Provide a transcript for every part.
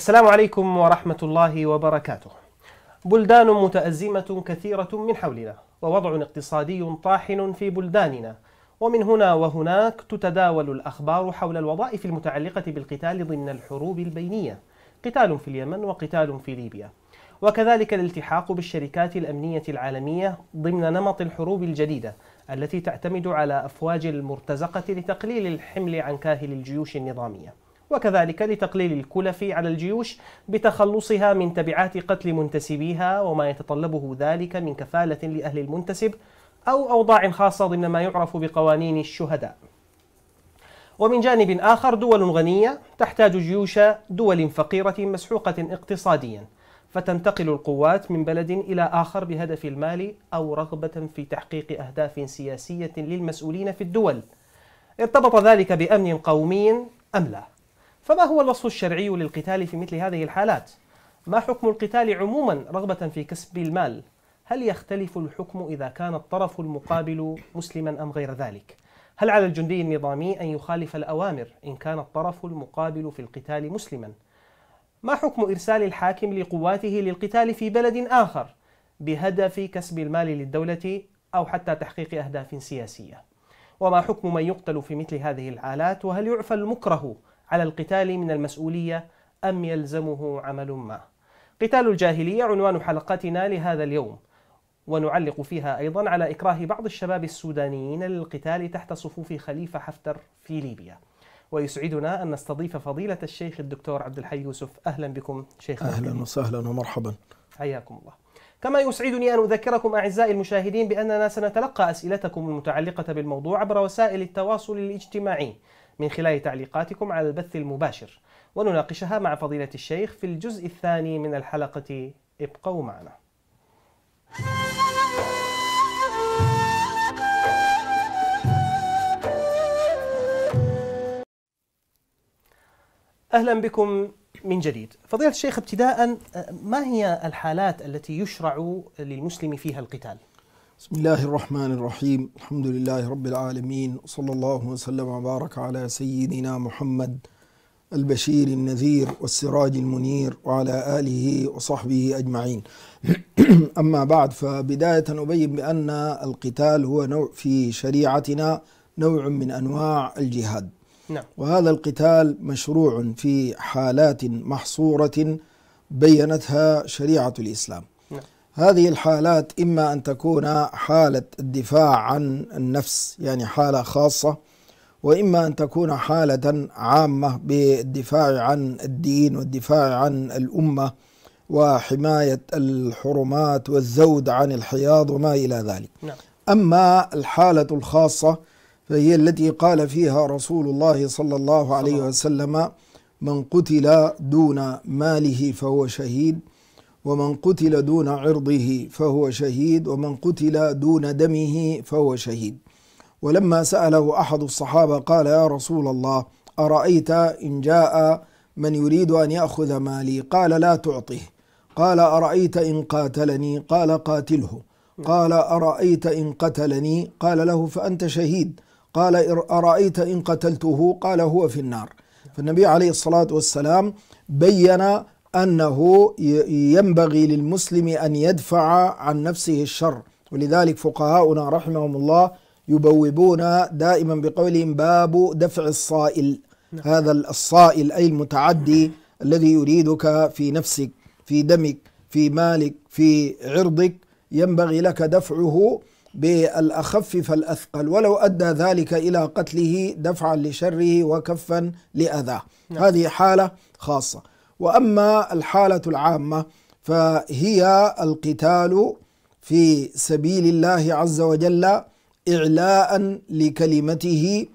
السلام عليكم ورحمة الله وبركاته. بلدان متأزمة كثيرة من حولنا، ووضع اقتصادي طاحن في بلداننا، ومن هنا وهناك تتداول الأخبار حول الوظائف المتعلقة بالقتال ضمن الحروب البينية، قتال في اليمن وقتال في ليبيا، وكذلك الالتحاق بالشركات الأمنية العالمية ضمن نمط الحروب الجديدة التي تعتمد على أفواج المرتزقة لتقليل الحمل عن كاهل الجيوش النظامية. وكذلك لتقليل الكلف على الجيوش بتخلصها من تبعات قتل منتسبيها وما يتطلبه ذلك من كفالة لأهل المنتسب أو أوضاع خاصة ضمن ما يعرف بقوانين الشهداء. ومن جانب آخر دول غنية تحتاج جيوش دول فقيرة مسحوقة اقتصاديا فتنتقل القوات من بلد إلى آخر بهدف المال أو رغبة في تحقيق أهداف سياسية للمسؤولين في الدول ارتبط ذلك بأمن قومي أم لا فما هو الوصف الشرعي للقتال في مثل هذه الحالات؟ ما حكم القتال عموما رغبة في كسب المال؟ هل يختلف الحكم إذا كان الطرف المقابل مسلما أم غير ذلك؟ هل على الجندي النظامي أن يخالف الأوامر إن كان الطرف المقابل في القتال مسلما؟ ما حكم إرسال الحاكم لقواته للقتال في بلد آخر بهدف كسب المال للدولة أو حتى تحقيق أهداف سياسية؟ وما حكم من يقتل في مثل هذه الحالات وهل يعفى المكره على القتال من المسؤولية أم يلزمه عمل ما قتال الجاهلية عنوان حلقتنا لهذا اليوم ونعلق فيها أيضا على إكراه بعض الشباب السودانيين للقتال تحت صفوف خليفة حفتر في ليبيا ويسعدنا أن نستضيف فضيلة الشيخ الدكتور عبد الحي يوسف أهلا بكم شيخنا أهلا وسهلا ومرحبا حياكم الله كما يسعدني أن أذكركم أعزائي المشاهدين بأننا سنتلقى أسئلتكم المتعلقة بالموضوع عبر وسائل التواصل الاجتماعي من خلال تعليقاتكم على البث المباشر ونناقشها مع فضيلة الشيخ في الجزء الثاني من الحلقة ابقوا معنا أهلا بكم من جديد فضيلة الشيخ ابتداء ما هي الحالات التي يشرع للمسلم فيها القتال؟ بسم الله الرحمن الرحيم الحمد لله رب العالمين صلى الله وسلم وبارك على سيدنا محمد البشير النذير والسراج المنير وعلى آله وصحبه أجمعين أما بعد فبداية أبين بأن القتال هو نوع في شريعتنا نوع من أنواع الجهاد نعم. وهذا القتال مشروع في حالات محصورة بينتها شريعة الإسلام هذه الحالات إما أن تكون حالة الدفاع عن النفس يعني حالة خاصة وإما أن تكون حالة عامة بالدفاع عن الدين والدفاع عن الأمة وحماية الحرمات والزود عن الحياض وما إلى ذلك نعم. أما الحالة الخاصة فهي التي قال فيها رسول الله صلى الله عليه وسلم من قتل دون ماله فهو شهيد ومن قتل دون عرضه فهو شهيد ومن قتل دون دمه فهو شهيد ولما سأله أحد الصحابة قال يا رسول الله أرأيت إن جاء من يريد أن يأخذ مالي قال لا تعطه قال أرأيت إن قاتلني قال قاتله قال أرأيت إن قتلني قال له فأنت شهيد قال أرأيت إن قتلته قال هو في النار فالنبي عليه الصلاة والسلام بين أنه ينبغي للمسلم أن يدفع عن نفسه الشر ولذلك فقهاؤنا رحمهم الله يبوبون دائما بقولهم باب دفع الصائل نعم. هذا الصائل أي المتعدي الذي يريدك في نفسك في دمك في مالك في عرضك ينبغي لك دفعه بالأخف فالأثقل ولو أدى ذلك إلى قتله دفعا لشره وكفا لأذاه نعم. هذه حالة خاصة واما الحاله العامه فهي القتال في سبيل الله عز وجل اعلاء لكلمته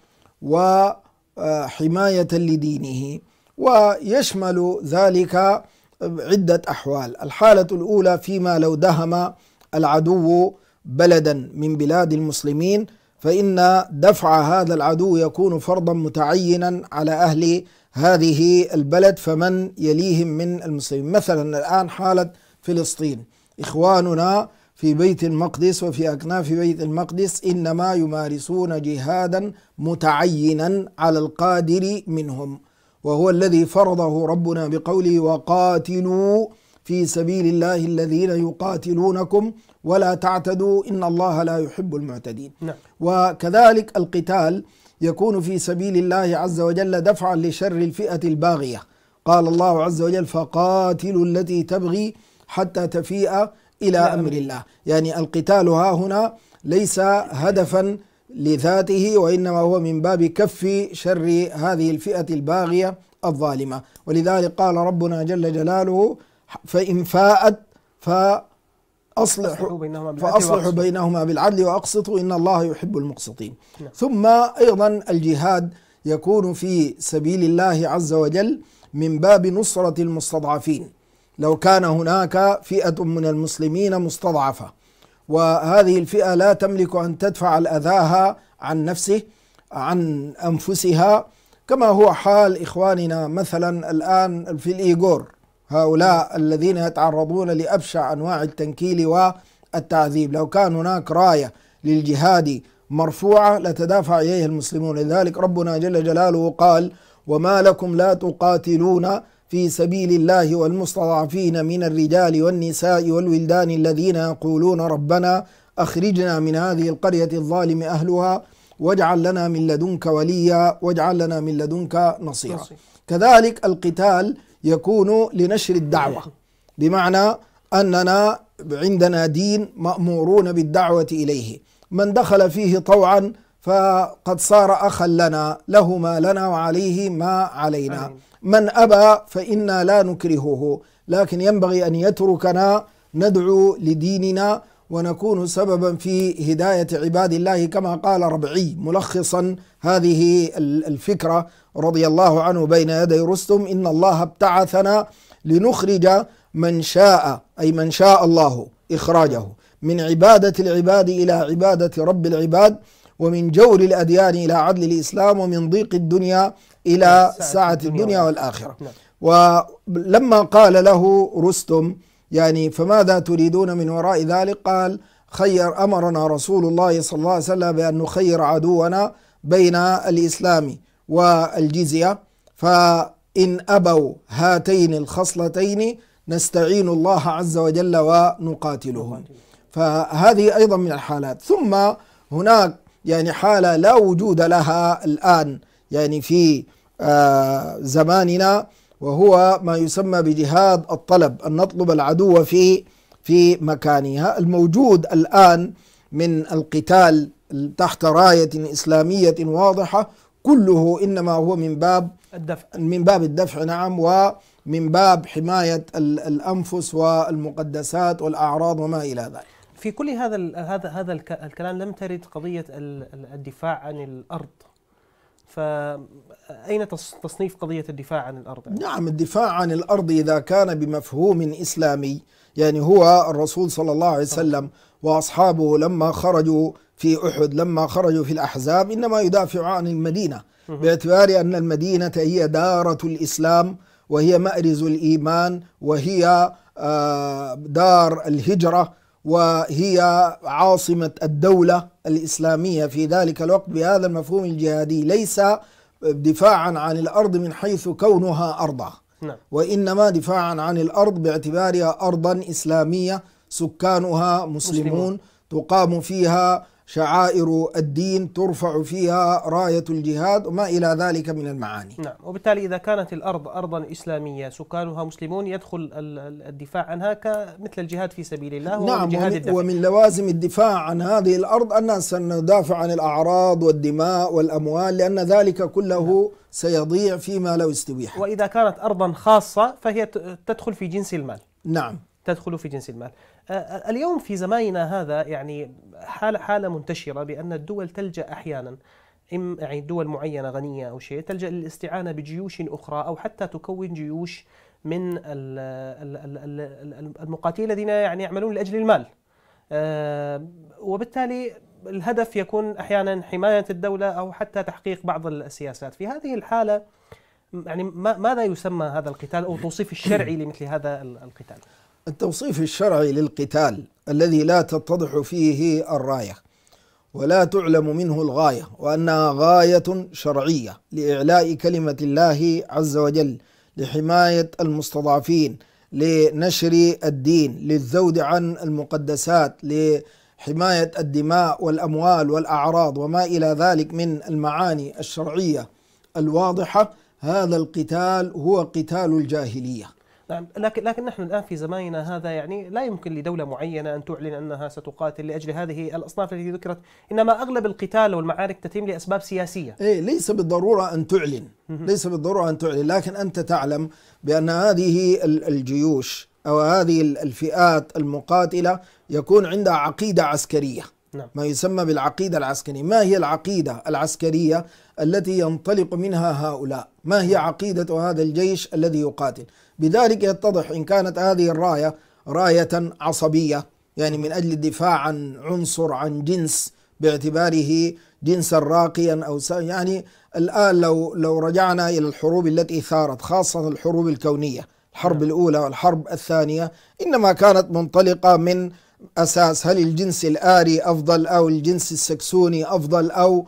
وحمايه آه، لدينه ويشمل ذلك عده احوال الحاله الاولى فيما لو دهم العدو بلدا من بلاد المسلمين فإن دفع هذا العدو يكون فرضا متعينا على أهل هذه البلد فمن يليهم من المسلمين مثلا الآن حالة فلسطين إخواننا في بيت المقدس وفي أكناف بيت المقدس إنما يمارسون جهادا متعينا على القادر منهم وهو الذي فرضه ربنا بقوله وقاتلوا في سبيل الله الذين يقاتلونكم ولا تعتدوا إن الله لا يحب المعتدين نعم. وكذلك القتال يكون في سبيل الله عز وجل دفعا لشر الفئة الباغية قال الله عز وجل فقاتلوا التي تبغي حتى تفيء إلى أمر الله يعني القتال ها هنا ليس هدفا لذاته وإنما هو من باب كف شر هذه الفئة الباغية الظالمة ولذلك قال ربنا جل جلاله فإن فاءت فأ أصلحوا بينهما فأصلحوا بينهما بالعدل وأقسطوا إن الله يحب المقسطين نعم. ثم أيضا الجهاد يكون في سبيل الله عز وجل من باب نصرة المستضعفين لو كان هناك فئة من المسلمين مستضعفة وهذه الفئة لا تملك أن تدفع الأذاها عن نفسه عن أنفسها كما هو حال إخواننا مثلا الآن في الإيغور هؤلاء الذين يتعرضون لأبشع أنواع التنكيل والتعذيب لو كان هناك راية للجهاد مرفوعة لتدافع إليها المسلمون لذلك ربنا جل جلاله قال وما لكم لا تقاتلون في سبيل الله والمستضعفين من الرجال والنساء والولدان الذين يقولون ربنا أخرجنا من هذه القرية الظالم أهلها واجعل لنا من لدنك وليا واجعل لنا من لدنك نصيرا كذلك القتال يكون لنشر الدعوة إيه. بمعنى أننا عندنا دين مأمورون بالدعوة إليه من دخل فيه طوعا فقد صار أخا لنا له ما لنا وعليه ما علينا من أبى فإنا لا نكرهه لكن ينبغي أن يتركنا ندعو لديننا ونكون سببا في هداية عباد الله كما قال ربعي ملخصا هذه الفكرة رضي الله عنه بين يدي رستم إن الله ابتعثنا لنخرج من شاء أي من شاء الله إخراجه من عبادة العباد إلى عبادة رب العباد ومن جور الأديان إلى عدل الإسلام ومن ضيق الدنيا إلى ساعه الدنيا والآخرة نعم. ولما قال له رستم يعني فماذا تريدون من وراء ذلك قال خير أمرنا رسول الله صلى الله عليه وسلم بأن نخير عدونا بين الإسلام والجزية فإن أبوا هاتين الخصلتين نستعين الله عز وجل ونقاتلهم فهذه أيضا من الحالات ثم هناك يعني حالة لا وجود لها الآن يعني في آه زماننا وهو ما يسمى بجهاد الطلب أن نطلب العدو في في مكانها الموجود الآن من القتال تحت راية إسلامية واضحة كله إنما هو من باب الدفع من باب الدفع نعم ومن باب حماية الأنفس والمقدسات والأعراض وما إلى ذلك في كل هذا هذا هذا الكلام لم ترد قضية الدفاع عن الأرض فأين تصنيف قضية الدفاع عن الأرض؟ يعني؟ نعم الدفاع عن الأرض إذا كان بمفهوم إسلامي يعني هو الرسول صلى الله عليه وسلم وأصحابه لما خرجوا في أحد لما خرجوا في الأحزاب إنما يدافع عن المدينة باعتبار أن المدينة هي دارة الإسلام وهي مأرز الإيمان وهي آه، دار الهجرة وهي عاصمة الدولة الإسلامية في ذلك الوقت بهذا المفهوم الجهادي ليس دفاعا عن الأرض من حيث كونها أرضا نعم. وإنما دفاعا عن الأرض باعتبارها أرضا إسلامية سكانها مسلمون, مسلمون. تقام فيها شعائر الدين ترفع فيها راية الجهاد وما إلى ذلك من المعاني نعم وبالتالي إذا كانت الأرض أرضا إسلامية سكانها مسلمون يدخل الدفاع عنها كمثل الجهاد في سبيل الله نعم ومن, ومن لوازم الدفاع عن هذه الأرض أننا سندافع عن الأعراض والدماء والأموال لأن ذلك كله نعم. سيضيع فيما لو استبيح وإذا كانت أرضا خاصة فهي تدخل في جنس المال نعم تدخل في جنس المال اليوم في زماننا هذا يعني حالة حالة منتشرة بأن الدول تلجأ أحيانا إم يعني دول معينة غنية أو شيء تلجأ للاستعانة بجيوش أخرى أو حتى تكون جيوش من المقاتلين الذين يعني يعملون لأجل المال وبالتالي الهدف يكون أحيانا حماية الدولة أو حتى تحقيق بعض السياسات في هذه الحالة يعني ماذا يسمى هذا القتال أو توصيف الشرعي لمثل هذا القتال؟ التوصيف الشرعي للقتال الذي لا تتضح فيه الرايه ولا تعلم منه الغايه وانها غايه شرعيه لاعلاء كلمه الله عز وجل لحمايه المستضعفين لنشر الدين للذود عن المقدسات لحمايه الدماء والاموال والاعراض وما الى ذلك من المعاني الشرعيه الواضحه هذا القتال هو قتال الجاهليه نعم لكن لكن نحن الان في زماننا هذا يعني لا يمكن لدوله معينه ان تعلن انها ستقاتل لاجل هذه الاصناف التي ذكرت انما اغلب القتال والمعارك تتم لاسباب سياسيه. إيه ليس بالضروره ان تعلن ليس بالضروره ان تعلن لكن انت تعلم بان هذه الجيوش او هذه الفئات المقاتله يكون عندها عقيده عسكريه. نعم. ما يسمى بالعقيده العسكريه، ما هي العقيده العسكريه التي ينطلق منها هؤلاء؟ ما هي نعم. عقيده هذا الجيش الذي يقاتل؟ بذلك يتضح إن كانت هذه الراية راية عصبية يعني من أجل الدفاع عن عنصر عن جنس باعتباره جنسا راقيا أو يعني الآن لو لو رجعنا إلى الحروب التي ثارت خاصة الحروب الكونية الحرب نعم. الأولى والحرب الثانية إنما كانت منطلقة من أساس هل الجنس الآري أفضل أو الجنس السكسوني أفضل أو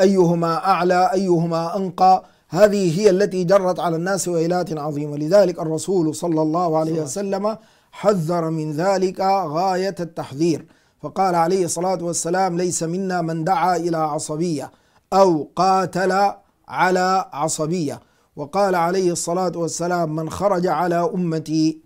أيهما أعلى أيهما أنقى هذه هي التي جرت على الناس ويلات عظيمة لذلك الرسول صلى الله عليه وسلم حذر من ذلك غاية التحذير فقال عليه الصلاة والسلام ليس منا من دعا إلى عصبية أو قاتل على عصبية وقال عليه الصلاة والسلام من خرج على أمتي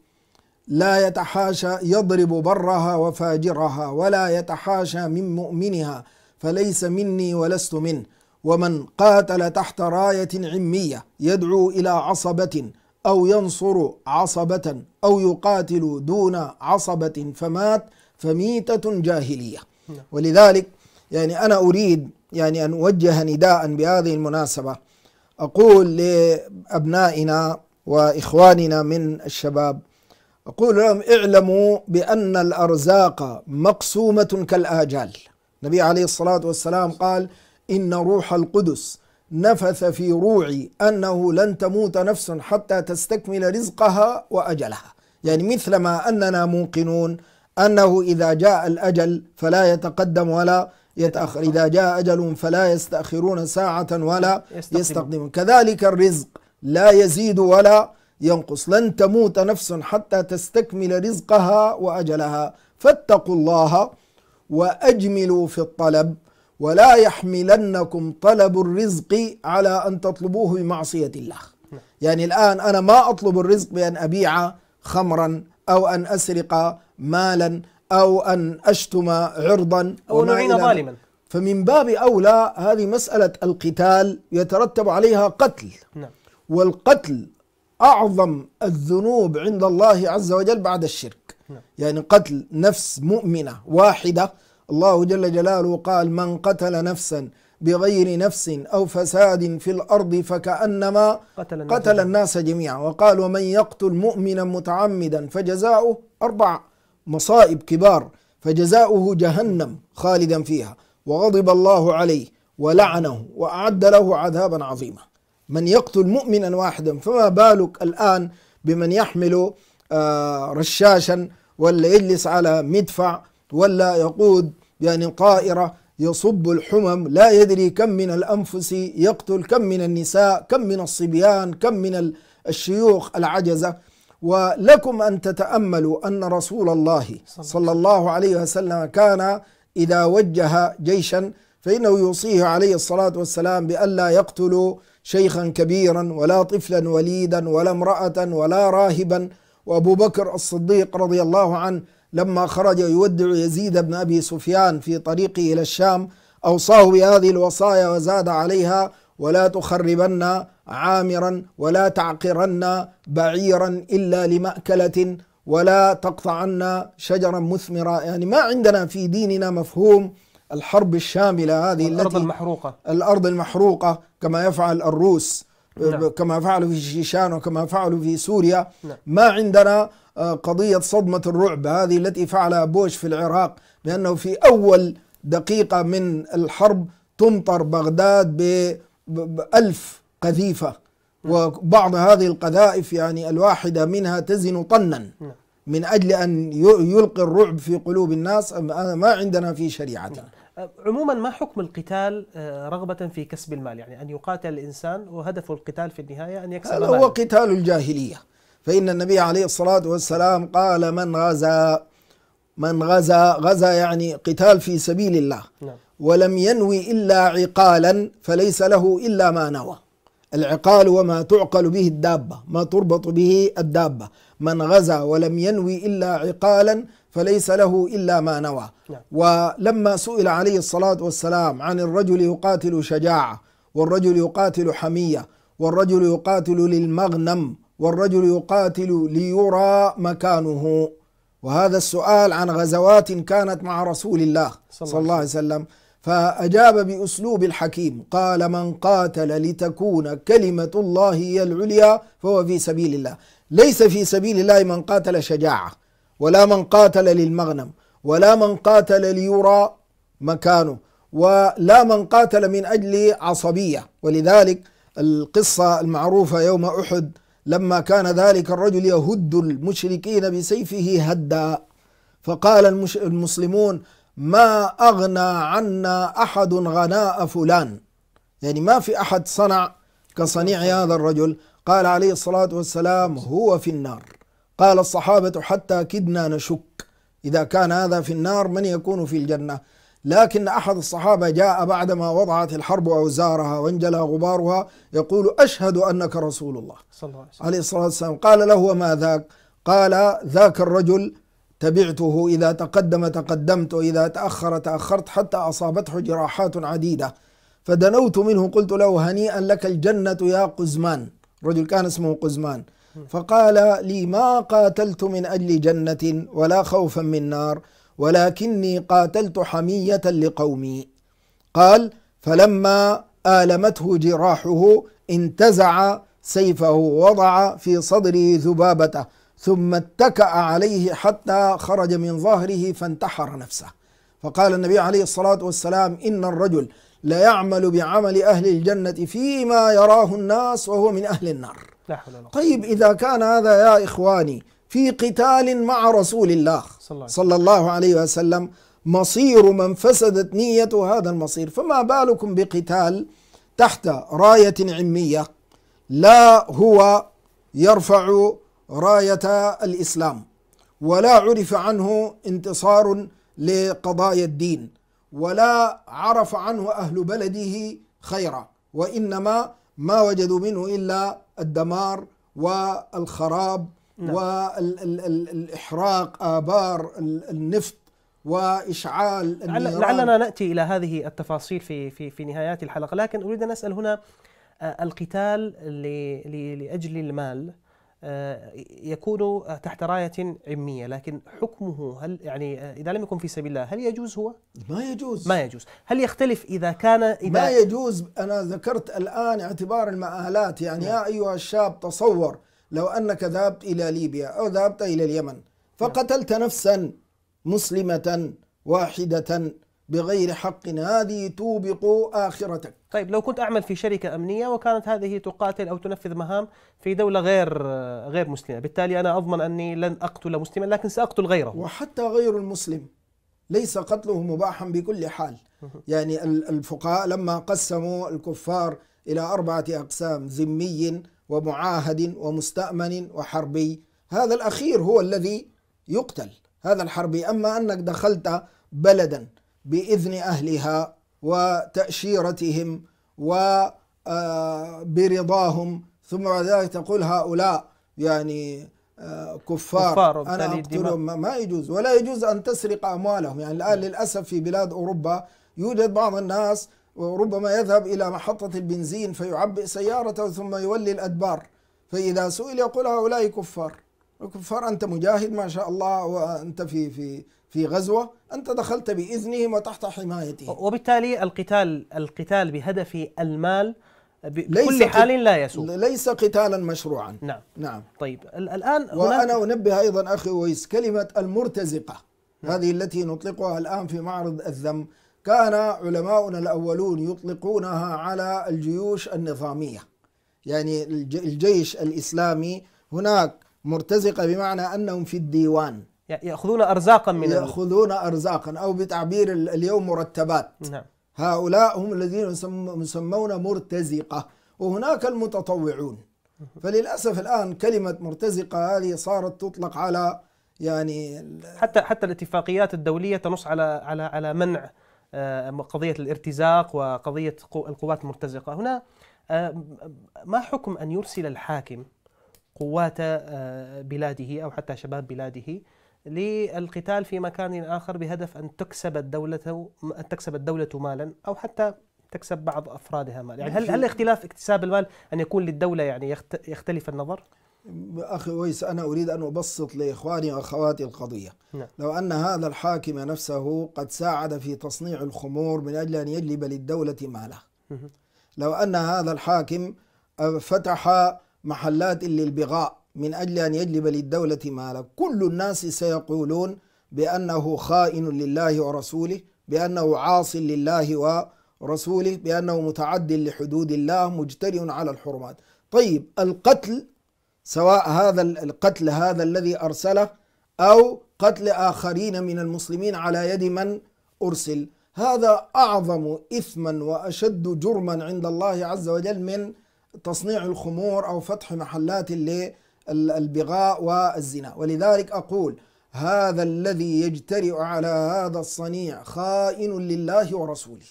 لا يتحاشى يضرب برها وفاجرها ولا يتحاشى من مؤمنها فليس مني ولست منه ومن قاتل تحت رايه عميه يدعو الى عصبه او ينصر عصبه او يقاتل دون عصبه فمات فميته جاهليه نعم. ولذلك يعني انا اريد يعني ان اوجه نداء بهذه المناسبه اقول لابنائنا واخواننا من الشباب اقول لهم اعلموا بان الارزاق مقسومه كالاجال النبي عليه الصلاه والسلام قال إن روح القدس نفث في روعي أنه لن تموت نفس حتى تستكمل رزقها وأجلها يعني مثلما أننا موقنون أنه إذا جاء الأجل فلا يتقدم ولا يتأخر إذا جاء أجل فلا يستأخرون ساعة ولا يستقدمون كذلك الرزق لا يزيد ولا ينقص لن تموت نفس حتى تستكمل رزقها وأجلها فاتقوا الله وأجملوا في الطلب ولا يحملنكم طلب الرزق على أن تطلبوه بمعصية الله يعني الآن أنا ما أطلب الرزق بأن أبيع خمرا أو أن أسرق مالا أو أن أشتم عرضا أو أن أعين ظالما فمن باب أولى هذه مسألة القتال يترتب عليها قتل نعم. والقتل أعظم الذنوب عند الله عز وجل بعد الشرك نعم. يعني قتل نفس مؤمنة واحدة الله جل جلاله قال من قتل نفسا بغير نفس أو فساد في الأرض فكأنما قتل الناس, قتل الناس جميعا وقال ومن يقتل مؤمنا متعمدا فجزاؤه أربع مصائب كبار فجزاؤه جهنم خالدا فيها وغضب الله عليه ولعنه وأعد له عذابا عظيما من يقتل مؤمنا واحدا فما بالك الآن بمن يحمل آه، رشاشا ولا يجلس على مدفع ولا يقود يعني قائرة يصب الحمم لا يدري كم من الأنفس يقتل كم من النساء كم من الصبيان كم من الشيوخ العجزة ولكم أن تتأملوا أن رسول الله صلى الله عليه وسلم كان إذا وجه جيشا فإنه يوصيه عليه الصلاة والسلام بألا يقتلوا شيخا كبيرا ولا طفلا وليدا ولا امرأة ولا راهبا وأبو بكر الصديق رضي الله عنه لما خرج يودع يزيد بن ابي سفيان في طريقه الى الشام اوصاه بهذه الوصايا وزاد عليها ولا تخربن عامرا ولا تعقرن بعيرا الا لمأكلة ولا تقطعن شجرا مثمرا يعني ما عندنا في ديننا مفهوم الحرب الشامله هذه الارض المحروقه الارض المحروقه كما يفعل الروس نعم. كما فعلوا في الشيشان وكما فعلوا في سوريا نعم. ما عندنا آه، قضية صدمة الرعب هذه التي فعلها بوش في العراق بأنه في أول دقيقة من الحرب تمطر بغداد بألف قذيفة نعم. وبعض هذه القذائف يعني الواحدة منها تزن طنا نعم. من أجل أن يلقي الرعب في قلوب الناس ما عندنا في شريعتنا نعم. أه، عموما ما حكم القتال أه، رغبة في كسب المال يعني أن يقاتل الإنسان وهدف القتال في النهاية أن يكسب المال هو قتال الجاهلية فإن النبي عليه الصلاة والسلام قال من غزا من غزا غزا يعني قتال في سبيل الله نعم. ولم ينوي إلا عقالا فليس له إلا ما نوى العقال وما تعقل به الدابة ما تربط به الدابة من غزا ولم ينوي إلا عقالا فليس له إلا ما نوى نعم. ولما سئل عليه الصلاة والسلام عن الرجل يقاتل شجاعة والرجل يقاتل حمية والرجل يقاتل للمغنم والرجل يقاتل ليرى مكانه وهذا السؤال عن غزوات كانت مع رسول الله صلى الله عليه وسلم فأجاب بأسلوب الحكيم قال من قاتل لتكون كلمة الله هي العليا فهو في سبيل الله ليس في سبيل الله من قاتل شجاعة ولا من قاتل للمغنم ولا من قاتل ليرى مكانه ولا من قاتل من أجل عصبية ولذلك القصة المعروفة يوم أحد لما كان ذلك الرجل يهد المشركين بسيفه هدا فقال المسلمون ما أغنى عنا أحد غناء فلان يعني ما في أحد صنع كصنيع هذا الرجل قال عليه الصلاة والسلام هو في النار قال الصحابة حتى كدنا نشك إذا كان هذا في النار من يكون في الجنة لكن أحد الصحابة جاء بعدما وضعت الحرب أوزارها وانجلى غبارها يقول أشهد أنك رسول الله صلى الله عليه وسلم, عليه الصلاة والسلام قال له وما ذاك قال ذاك الرجل تبعته إذا تقدم تقدمت وإذا تأخر تأخرت حتى أصابته جراحات عديدة فدنوت منه قلت له هنيئا لك الجنة يا قزمان رجل كان اسمه قزمان فقال لي ما قاتلت من أجل جنة ولا خوفا من نار ولكني قاتلت حمية لقومي قال فلما آلمته جراحه انتزع سيفه ووضع في صدره ذبابته ثم اتكأ عليه حتى خرج من ظهره فانتحر نفسه فقال النبي عليه الصلاة والسلام إن الرجل ليعمل بعمل أهل الجنة فيما يراه الناس وهو من أهل النار طيب إذا كان هذا يا إخواني في قتال مع رسول الله صلى الله عليه وسلم مصير من فسدت نيته هذا المصير فما بالكم بقتال تحت راية عمية لا هو يرفع راية الإسلام ولا عرف عنه انتصار لقضايا الدين ولا عرف عنه أهل بلده خيرا وإنما ما وجدوا منه إلا الدمار والخراب نعم. والإحراق آبار النفط وإشعال النيران لعلنا نأتي إلى هذه التفاصيل في, في, في نهايات الحلقة لكن أريد أن أسأل هنا آه، القتال لأجل المال آه، يكون تحت راية عمية لكن حكمه هل يعني آه، إذا لم يكن في سبيل الله هل يجوز هو؟ ما يجوز ما يجوز هل يختلف إذا كان إذا ما يجوز أنا ذكرت الآن اعتبار المآلات يعني نعم. يا أيها الشاب تصور لو أنك ذهبت إلى ليبيا أو ذهبت إلى اليمن نعم. فقتلت نفسا مسلمة واحدة بغير حق هذه توبق آخرتك طيب لو كنت أعمل في شركة أمنية وكانت هذه تقاتل أو تنفذ مهام في دولة غير غير مسلمة بالتالي أنا أضمن أني لن أقتل مسلما لكن سأقتل غيره وحتى غير المسلم ليس قتله مباحا بكل حال يعني الفقهاء لما قسموا الكفار إلى أربعة أقسام ذمي ومعاهد ومستأمن وحربي هذا الأخير هو الذي يقتل هذا الحربي أما أنك دخلت بلدا بإذن أهلها وتأشيرتهم وبرضاهم آه، ثم بعد ذلك تقول هؤلاء يعني آه، كفار, كفار أنا أقتلهم ما يجوز ولا يجوز أن تسرق أموالهم يعني الآن للأسف في بلاد أوروبا يوجد بعض الناس وربما يذهب إلى محطة البنزين فيعبئ سيارته ثم يولي الأدبار فإذا سئل يقول هؤلاء كفار كفار أنت مجاهد ما شاء الله وأنت في في في غزوة أنت دخلت بإذنهم وتحت حمايتهم وبالتالي القتال القتال بهدف المال بكل حال لا يسوء ليس قتالا مشروعا نعم نعم طيب الآن وأنا أنبه أيضا أخي ويس كلمة المرتزقة هذه التي نطلقها الآن في معرض الذم كان علماؤنا الأولون يطلقونها على الجيوش النظامية يعني الجيش الإسلامي هناك مرتزقة بمعنى أنهم في الديوان يأخذون أرزاقا من يأخذون أرزاقا أو بتعبير اليوم مرتبات نعم. هؤلاء هم الذين يسمون مرتزقة وهناك المتطوعون فللأسف الآن كلمة مرتزقة هذه صارت تطلق على يعني حتى حتى الاتفاقيات الدوليه تنص على على على منع آه، قضية الارتزاق وقضية القوات المرتزقة هنا آه، ما حكم أن يرسل الحاكم قوات آه، بلاده أو حتى شباب بلاده للقتال في مكان آخر بهدف أن تكسب الدولة أن تكسب الدولة مالا أو حتى تكسب بعض أفرادها مال يعني هل هل اختلاف اكتساب المال أن يكون للدولة يعني يختلف النظر؟ أخي ويس أنا أريد أن أبسط لإخواني وأخواتي القضية نعم. لو أن هذا الحاكم نفسه قد ساعد في تصنيع الخمور من أجل أن يجلب للدولة ماله لو أن هذا الحاكم فتح محلات للبغاء من أجل أن يجلب للدولة مالا كل الناس سيقولون بأنه خائن لله ورسوله بأنه عاص لله ورسوله بأنه متعد لحدود الله مجترئ على الحرمات طيب القتل سواء هذا القتل هذا الذي أرسله أو قتل آخرين من المسلمين على يد من أرسل هذا أعظم إثما وأشد جرما عند الله عز وجل من تصنيع الخمور أو فتح محلات للبغاء والزنا ولذلك أقول هذا الذي يجترئ على هذا الصنيع خائن لله ورسوله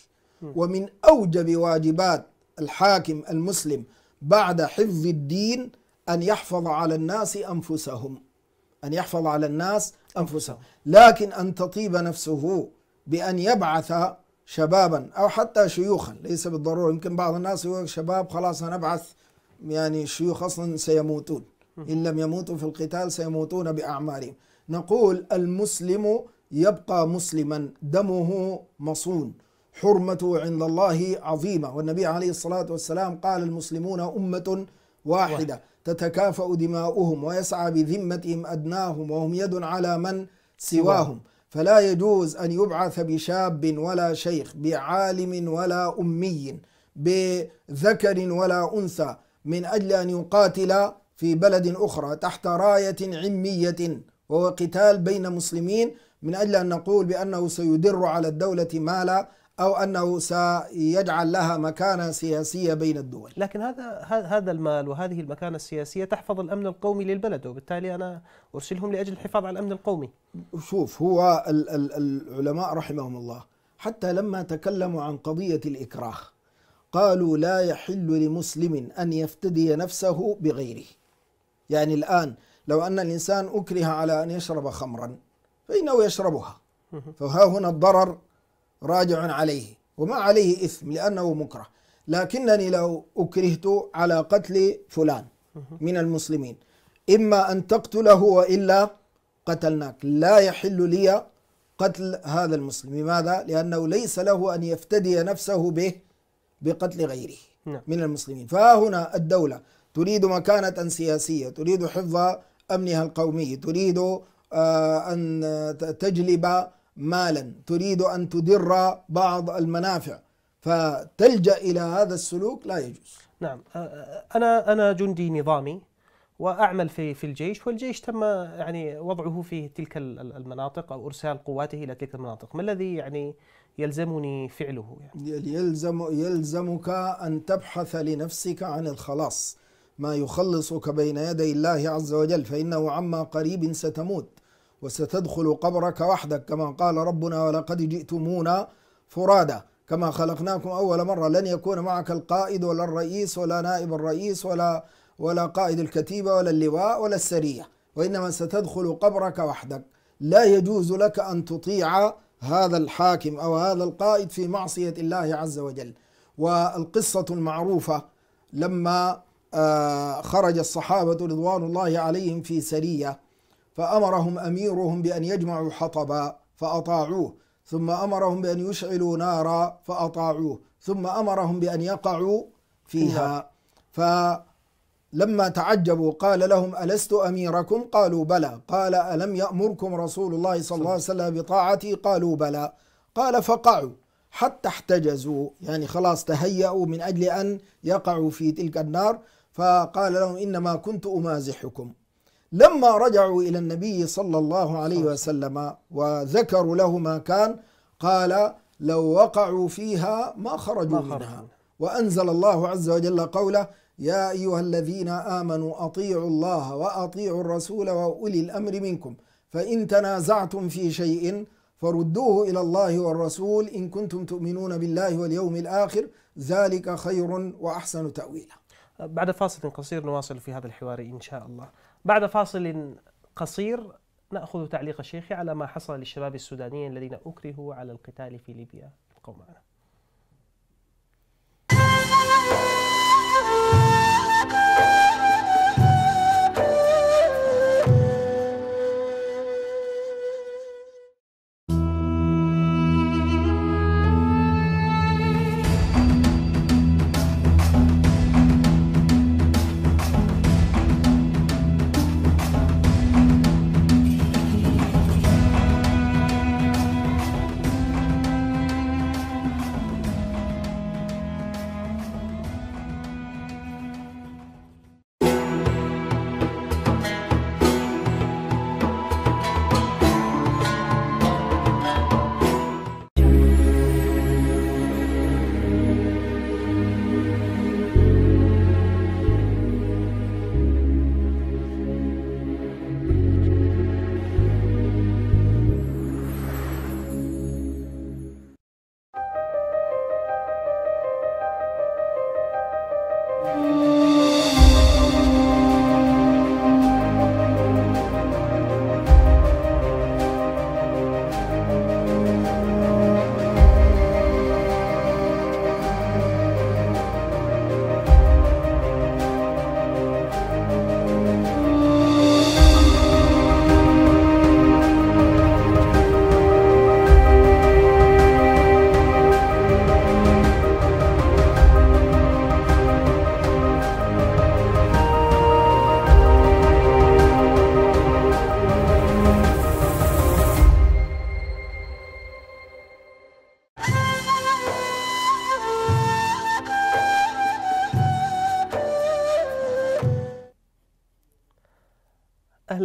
ومن أوجب واجبات الحاكم المسلم بعد حفظ الدين أن يحفظ على الناس أنفسهم أن يحفظ على الناس أنفسهم لكن أن تطيب نفسه بأن يبعث شبابا أو حتى شيوخا ليس بالضرورة يمكن بعض الناس يقول شباب خلاص نبعث يعني الشيوخ أصلا سيموتون إن لم يموتوا في القتال سيموتون بأعمارهم نقول المسلم يبقى مسلما دمه مصون حرمته عند الله عظيمة والنبي عليه الصلاة والسلام قال المسلمون أمة واحدة تتكافأ دماؤهم ويسعى بذمتهم أدناهم وهم يد على من سواهم فلا يجوز أن يبعث بشاب ولا شيخ بعالم ولا أمي بذكر ولا أنثى من أجل أن يقاتل في بلد أخرى تحت راية عمية وهو قتال بين مسلمين من أجل أن نقول بأنه سيدر على الدولة مالا أو أنه سيجعل لها مكانة سياسية بين الدول لكن هذا هذا المال وهذه المكانة السياسية تحفظ الأمن القومي للبلد وبالتالي أنا أرسلهم لأجل الحفاظ على الأمن القومي شوف هو ال ال العلماء رحمهم الله حتى لما تكلموا عن قضية الإكراه قالوا لا يحل لمسلم أن يفتدي نفسه بغيره يعني الآن لو أن الإنسان أكره على أن يشرب خمرا فإنه يشربها فها هنا الضرر راجع عليه وما عليه إثم لأنه مكره لكنني لو أكرهت على قتل فلان من المسلمين إما أن تقتله وإلا قتلناك لا يحل لي قتل هذا المسلم لماذا؟ لأنه ليس له أن يفتدي نفسه به بقتل غيره نعم. من المسلمين فهنا الدولة تريد مكانة سياسية تريد حفظ أمنها القومي تريد آه، أن تجلب مالا تريد أن تدر بعض المنافع فتلجأ إلى هذا السلوك لا يجوز نعم أنا أنا جندي نظامي واعمل في في الجيش والجيش تم يعني وضعه في تلك المناطق او ارسال قواته الى تلك المناطق، ما الذي يعني يلزمني فعله؟ يعني؟ يلزم يلزمك ان تبحث لنفسك عن الخلاص ما يخلصك بين يدي الله عز وجل فانه عما قريب ستموت وستدخل قبرك وحدك كما قال ربنا ولقد جئتمونا فرادا كما خلقناكم أول مرة لن يكون معك القائد ولا الرئيس ولا نائب الرئيس ولا ولا قائد الكتيبة ولا اللواء ولا السرية وإنما ستدخل قبرك وحدك لا يجوز لك أن تطيع هذا الحاكم أو هذا القائد في معصية الله عز وجل والقصة المعروفة لما آه، خرج الصحابة رضوان الله عليهم في سرية فأمرهم أميرهم بأن يجمعوا حطبا فأطاعوه ثم أمرهم بأن يشعلوا نارا فأطاعوه ثم أمرهم بأن يقعوا فيها فلما تعجبوا قال لهم ألست أميركم قالوا بلى قال ألم يأمركم رسول الله صلى الله عليه وسلم بطاعتي قالوا بلى قال فقعوا حتى احتجزوا يعني خلاص تهيأوا من أجل أن يقعوا في تلك النار فقال لهم إنما كنت أمازحكم لما رجعوا إلى النبي صلى الله عليه وسلم وذكروا له ما كان قال لو وقعوا فيها ما خرجوا منها وأنزل الله عز وجل قوله يا أيها الذين آمنوا أطيعوا الله وأطيعوا الرسول وأولي الأمر منكم فإن تنازعتم في شيء فردوه إلى الله والرسول إن كنتم تؤمنون بالله واليوم الآخر ذلك خير وأحسن تأويلا بعد فاصل قصير نواصل في هذا الحوار إن شاء الله بعد فاصل قصير نأخذ تعليق الشيخ على ما حصل للشباب السودانيين الذين أكرهوا على القتال في ليبيا ابقوا معنا Thank you.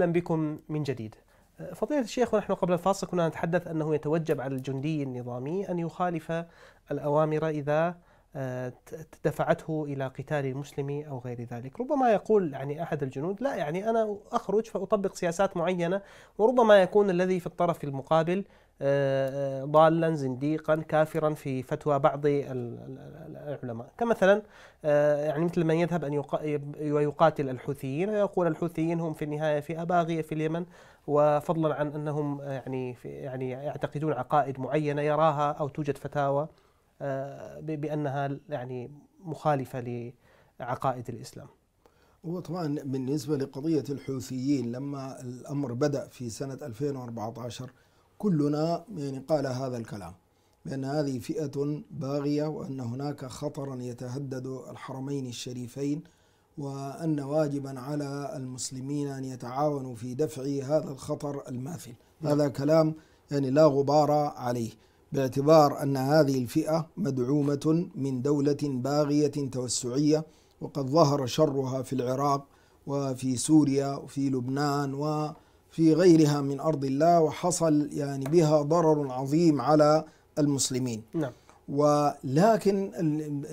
أهلا بكم من جديد فضيلة الشيخ ونحن قبل الفاصل كنا نتحدث أنه يتوجب على الجندي النظامي أن يخالف الأوامر إذا آه، دفعته إلى قتال المسلم أو غير ذلك ربما يقول يعني أحد الجنود لا يعني أنا أخرج فأطبق سياسات معينة وربما يكون الذي في الطرف المقابل آه، آه، ضالا زنديقا كافرا في فتوى بعض العلماء كمثلا آه، يعني مثل من يذهب أن يقاتل الحوثيين ويقول الحوثيين هم في النهاية فئة باغية في اليمن وفضلا عن أنهم آه، يعني يعني يعتقدون عقائد معينة يراها أو توجد فتاوى آه، بأنها يعني مخالفة لعقائد الإسلام هو طبعا بالنسبة لقضية الحوثيين لما الأمر بدأ في سنة 2014 كلنا يعني قال هذا الكلام بأن هذه فئة باغية وأن هناك خطرا يتهدد الحرمين الشريفين وأن واجبا على المسلمين أن يتعاونوا في دفع هذا الخطر الماثل نعم. هذا كلام يعني لا غبار عليه باعتبار أن هذه الفئة مدعومة من دولة باغية توسعية وقد ظهر شرها في العراق وفي سوريا وفي لبنان وفي غيرها من أرض الله وحصل يعني بها ضرر عظيم على المسلمين نعم ولكن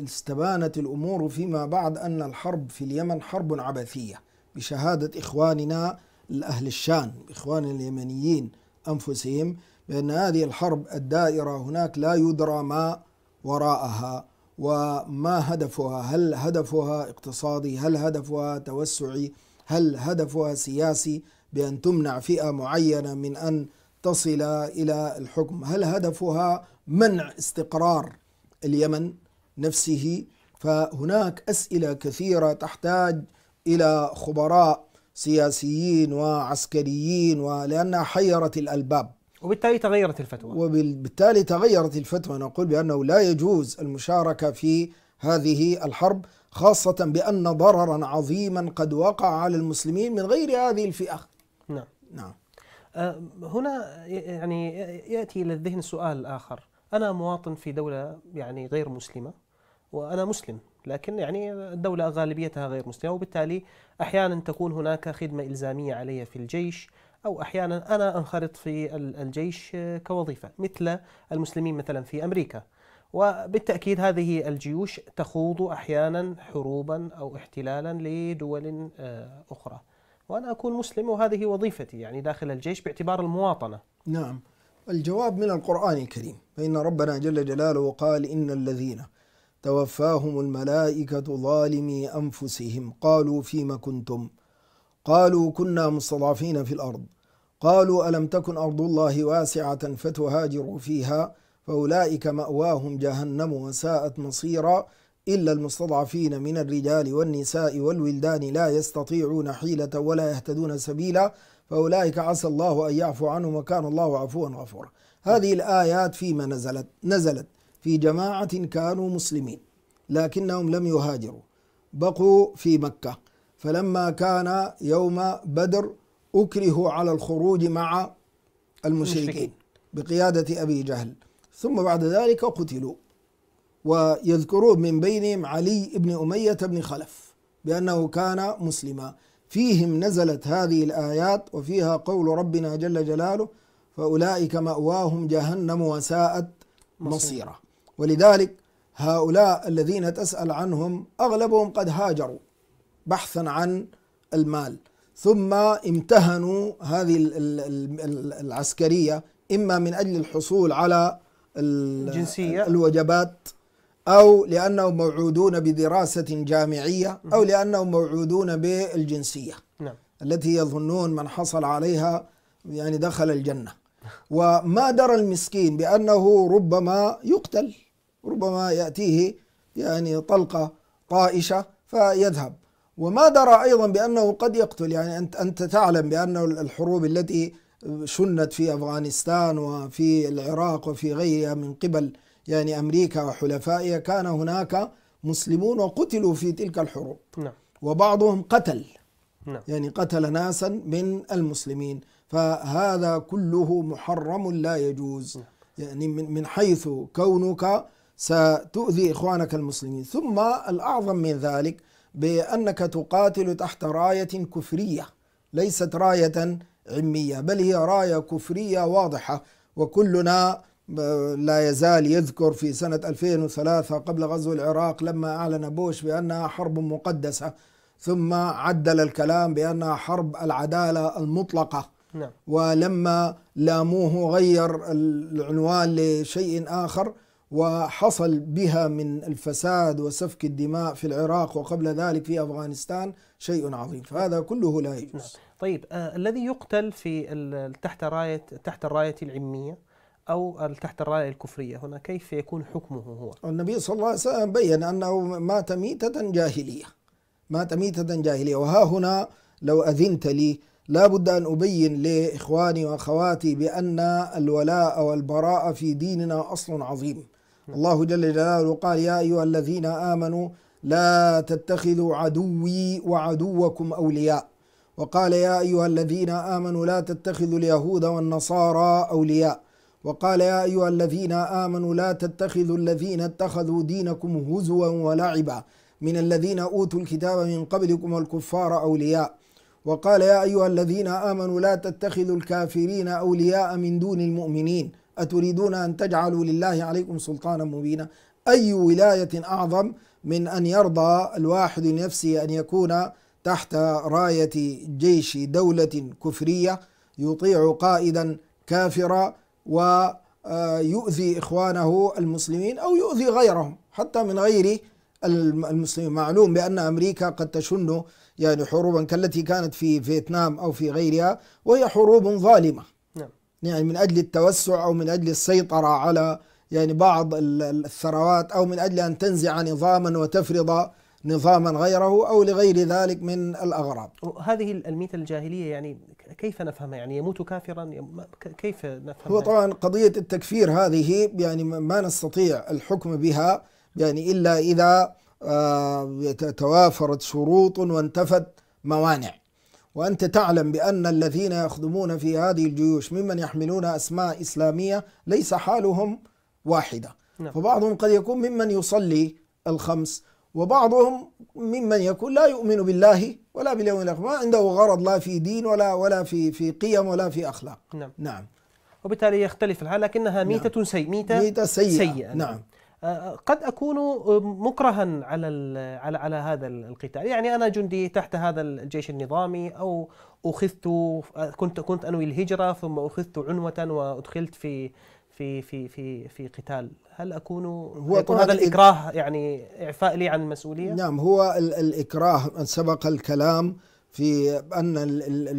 استبانت الأمور فيما بعد أن الحرب في اليمن حرب عبثية بشهادة إخواننا أهل الشان إخواننا اليمنيين أنفسهم بأن هذه الحرب الدائرة هناك لا يدرى ما وراءها وما هدفها هل هدفها اقتصادي هل هدفها توسعي هل هدفها سياسي بأن تمنع فئة معينة من أن تصل إلى الحكم هل هدفها منع استقرار اليمن نفسه فهناك اسئله كثيره تحتاج الى خبراء سياسيين وعسكريين ولانها حيرت الالباب وبالتالي تغيرت الفتوى وبالتالي تغيرت الفتوى نقول بأنه لا يجوز المشاركة في هذه الحرب خاصة بأن ضررا عظيما قد وقع على المسلمين من غير هذه الفئة نعم نعم أه، هنا يعني يأتي إلى الذهن سؤال آخر أنا مواطن في دولة يعني غير مسلمة وأنا مسلم لكن يعني الدولة غالبيتها غير مسلمة وبالتالي أحيانا تكون هناك خدمة إلزامية علي في الجيش أو أحيانا أنا أنخرط في الجيش كوظيفة مثل المسلمين مثلا في أمريكا وبالتأكيد هذه الجيوش تخوض أحيانا حروبا أو احتلالا لدول آه، أخرى وأنا أكون مسلم وهذه وظيفتي يعني داخل الجيش باعتبار المواطنة نعم الجواب من القرآن الكريم فإن ربنا جل جلاله قال إن الذين توفاهم الملائكة ظالمي أنفسهم قالوا فيم كنتم قالوا كنا مستضعفين في الأرض قالوا ألم تكن أرض الله واسعة فتهاجروا فيها فأولئك مأواهم جهنم وساءت مصيرا إلا المستضعفين من الرجال والنساء والولدان لا يستطيعون حيلة ولا يهتدون سبيلا فأولئك عسى الله أن يعفو عنهم وكان الله عفوا غفورا هذه الآيات فيما نزلت نزلت في جماعة كانوا مسلمين لكنهم لم يهاجروا بقوا في مكة فلما كان يوم بدر أكرهوا على الخروج مع المشركين بقيادة أبي جهل ثم بعد ذلك قتلوا ويذكرون من بينهم علي بن أمية بن خلف بأنه كان مسلما فيهم نزلت هذه الآيات وفيها قول ربنا جل جلاله فأولئك مأواهم جهنم وساءت مصيرا ولذلك هؤلاء الذين تسأل عنهم أغلبهم قد هاجروا بحثا عن المال ثم امتهنوا هذه العسكرية إما من أجل الحصول على الجنسية الوجبات أو لأنهم موعودون بدراسة جامعية أو لأنهم موعودون بالجنسية نعم. التي يظنون من حصل عليها يعني دخل الجنة وما درى المسكين بأنه ربما يقتل ربما يأتيه يعني طلقة طائشة فيذهب وما درى أيضا بأنه قد يقتل يعني أنت, أنت تعلم بأن الحروب التي شنت في أفغانستان وفي العراق وفي غيرها من قبل يعني أمريكا وحلفائها كان هناك مسلمون وقتلوا في تلك الحروب نعم. وبعضهم قتل نعم. يعني قتل ناسا من المسلمين فهذا كله محرم لا يجوز نعم. يعني من, من حيث كونك ستؤذي إخوانك المسلمين ثم الأعظم من ذلك بأنك تقاتل تحت راية كفرية ليست راية علمية بل هي راية كفرية واضحة وكلنا لا يزال يذكر في سنة 2003 قبل غزو العراق لما أعلن بوش بأنها حرب مقدسة ثم عدل الكلام بأنها حرب العدالة المطلقة نعم. ولما لاموه غير العنوان لشيء آخر وحصل بها من الفساد وسفك الدماء في العراق وقبل ذلك في أفغانستان شيء عظيم فهذا كله لا يجوز نعم. طيب آه الذي يقتل في تحت راية تحت الراية العلمية أو تحت الراية الكفرية هنا كيف يكون حكمه هو النبي صلى الله عليه وسلم بيّن أنه مات ميتة جاهلية مات ميتة جاهلية وها هنا لو أذنت لي لا بد أن أبين لإخواني وأخواتي بأن الولاء والبراء في ديننا أصل عظيم الله جل جلاله قال يا أيها الذين آمنوا لا تتخذوا عدوي وعدوكم أولياء وقال يا أيها الذين آمنوا لا تتخذوا اليهود والنصارى أولياء وقال يا أيها الذين آمنوا لا تتخذوا الذين اتخذوا دينكم هزوا ولعبا من الذين أوتوا الكتاب من قبلكم والكفار أولياء وقال يا أيها الذين آمنوا لا تتخذوا الكافرين أولياء من دون المؤمنين أتريدون أن تجعلوا لله عليكم سلطانا مبينا أي ولاية أعظم من أن يرضى الواحد لنفسه أن يكون تحت راية جيش دولة كفرية يطيع قائدا كافرا ويؤذي آه، إخوانه المسلمين أو يؤذي غيرهم حتى من غير المسلمين معلوم بأن أمريكا قد تشن يعني حروبا كالتي كانت في فيتنام أو في غيرها وهي حروب ظالمة نعم. يعني من أجل التوسع أو من أجل السيطرة على يعني بعض الثروات أو من أجل أن تنزع نظاما وتفرض نظاما غيره أو لغير ذلك من الأغراض هذه الميته الجاهلية يعني كيف نفهمها يعني يموت كافرا كيف نفهمها هو طبعا قضية التكفير هذه يعني ما نستطيع الحكم بها يعني إلا إذا آه، توافرت شروط وانتفت موانع وأنت تعلم بأن الذين يخدمون في هذه الجيوش ممن يحملون أسماء إسلامية ليس حالهم واحدة نعم. فبعضهم قد يكون ممن يصلي الخمس وبعضهم ممن يكون لا يؤمن بالله ولا باليوم الاخر ما عنده غرض لا في دين ولا ولا في في قيم ولا في اخلاق نعم نعم وبالتالي يختلف الحال لكنها نعم. ميتة نعم. سيئة ميتة, ميتة سيئة, سيئة نعم, نعم. آه، آه، قد اكون آه، مكرها على على على هذا القتال، يعني انا جندي تحت هذا الجيش النظامي او اخذت كنت كنت انوي الهجره ثم اخذت عنوه وادخلت في في في في في قتال هل أكون هو يكون هذا الإكراه يعني إعفاء لي عن المسؤولية؟ نعم هو الإكراه سبق الكلام في أن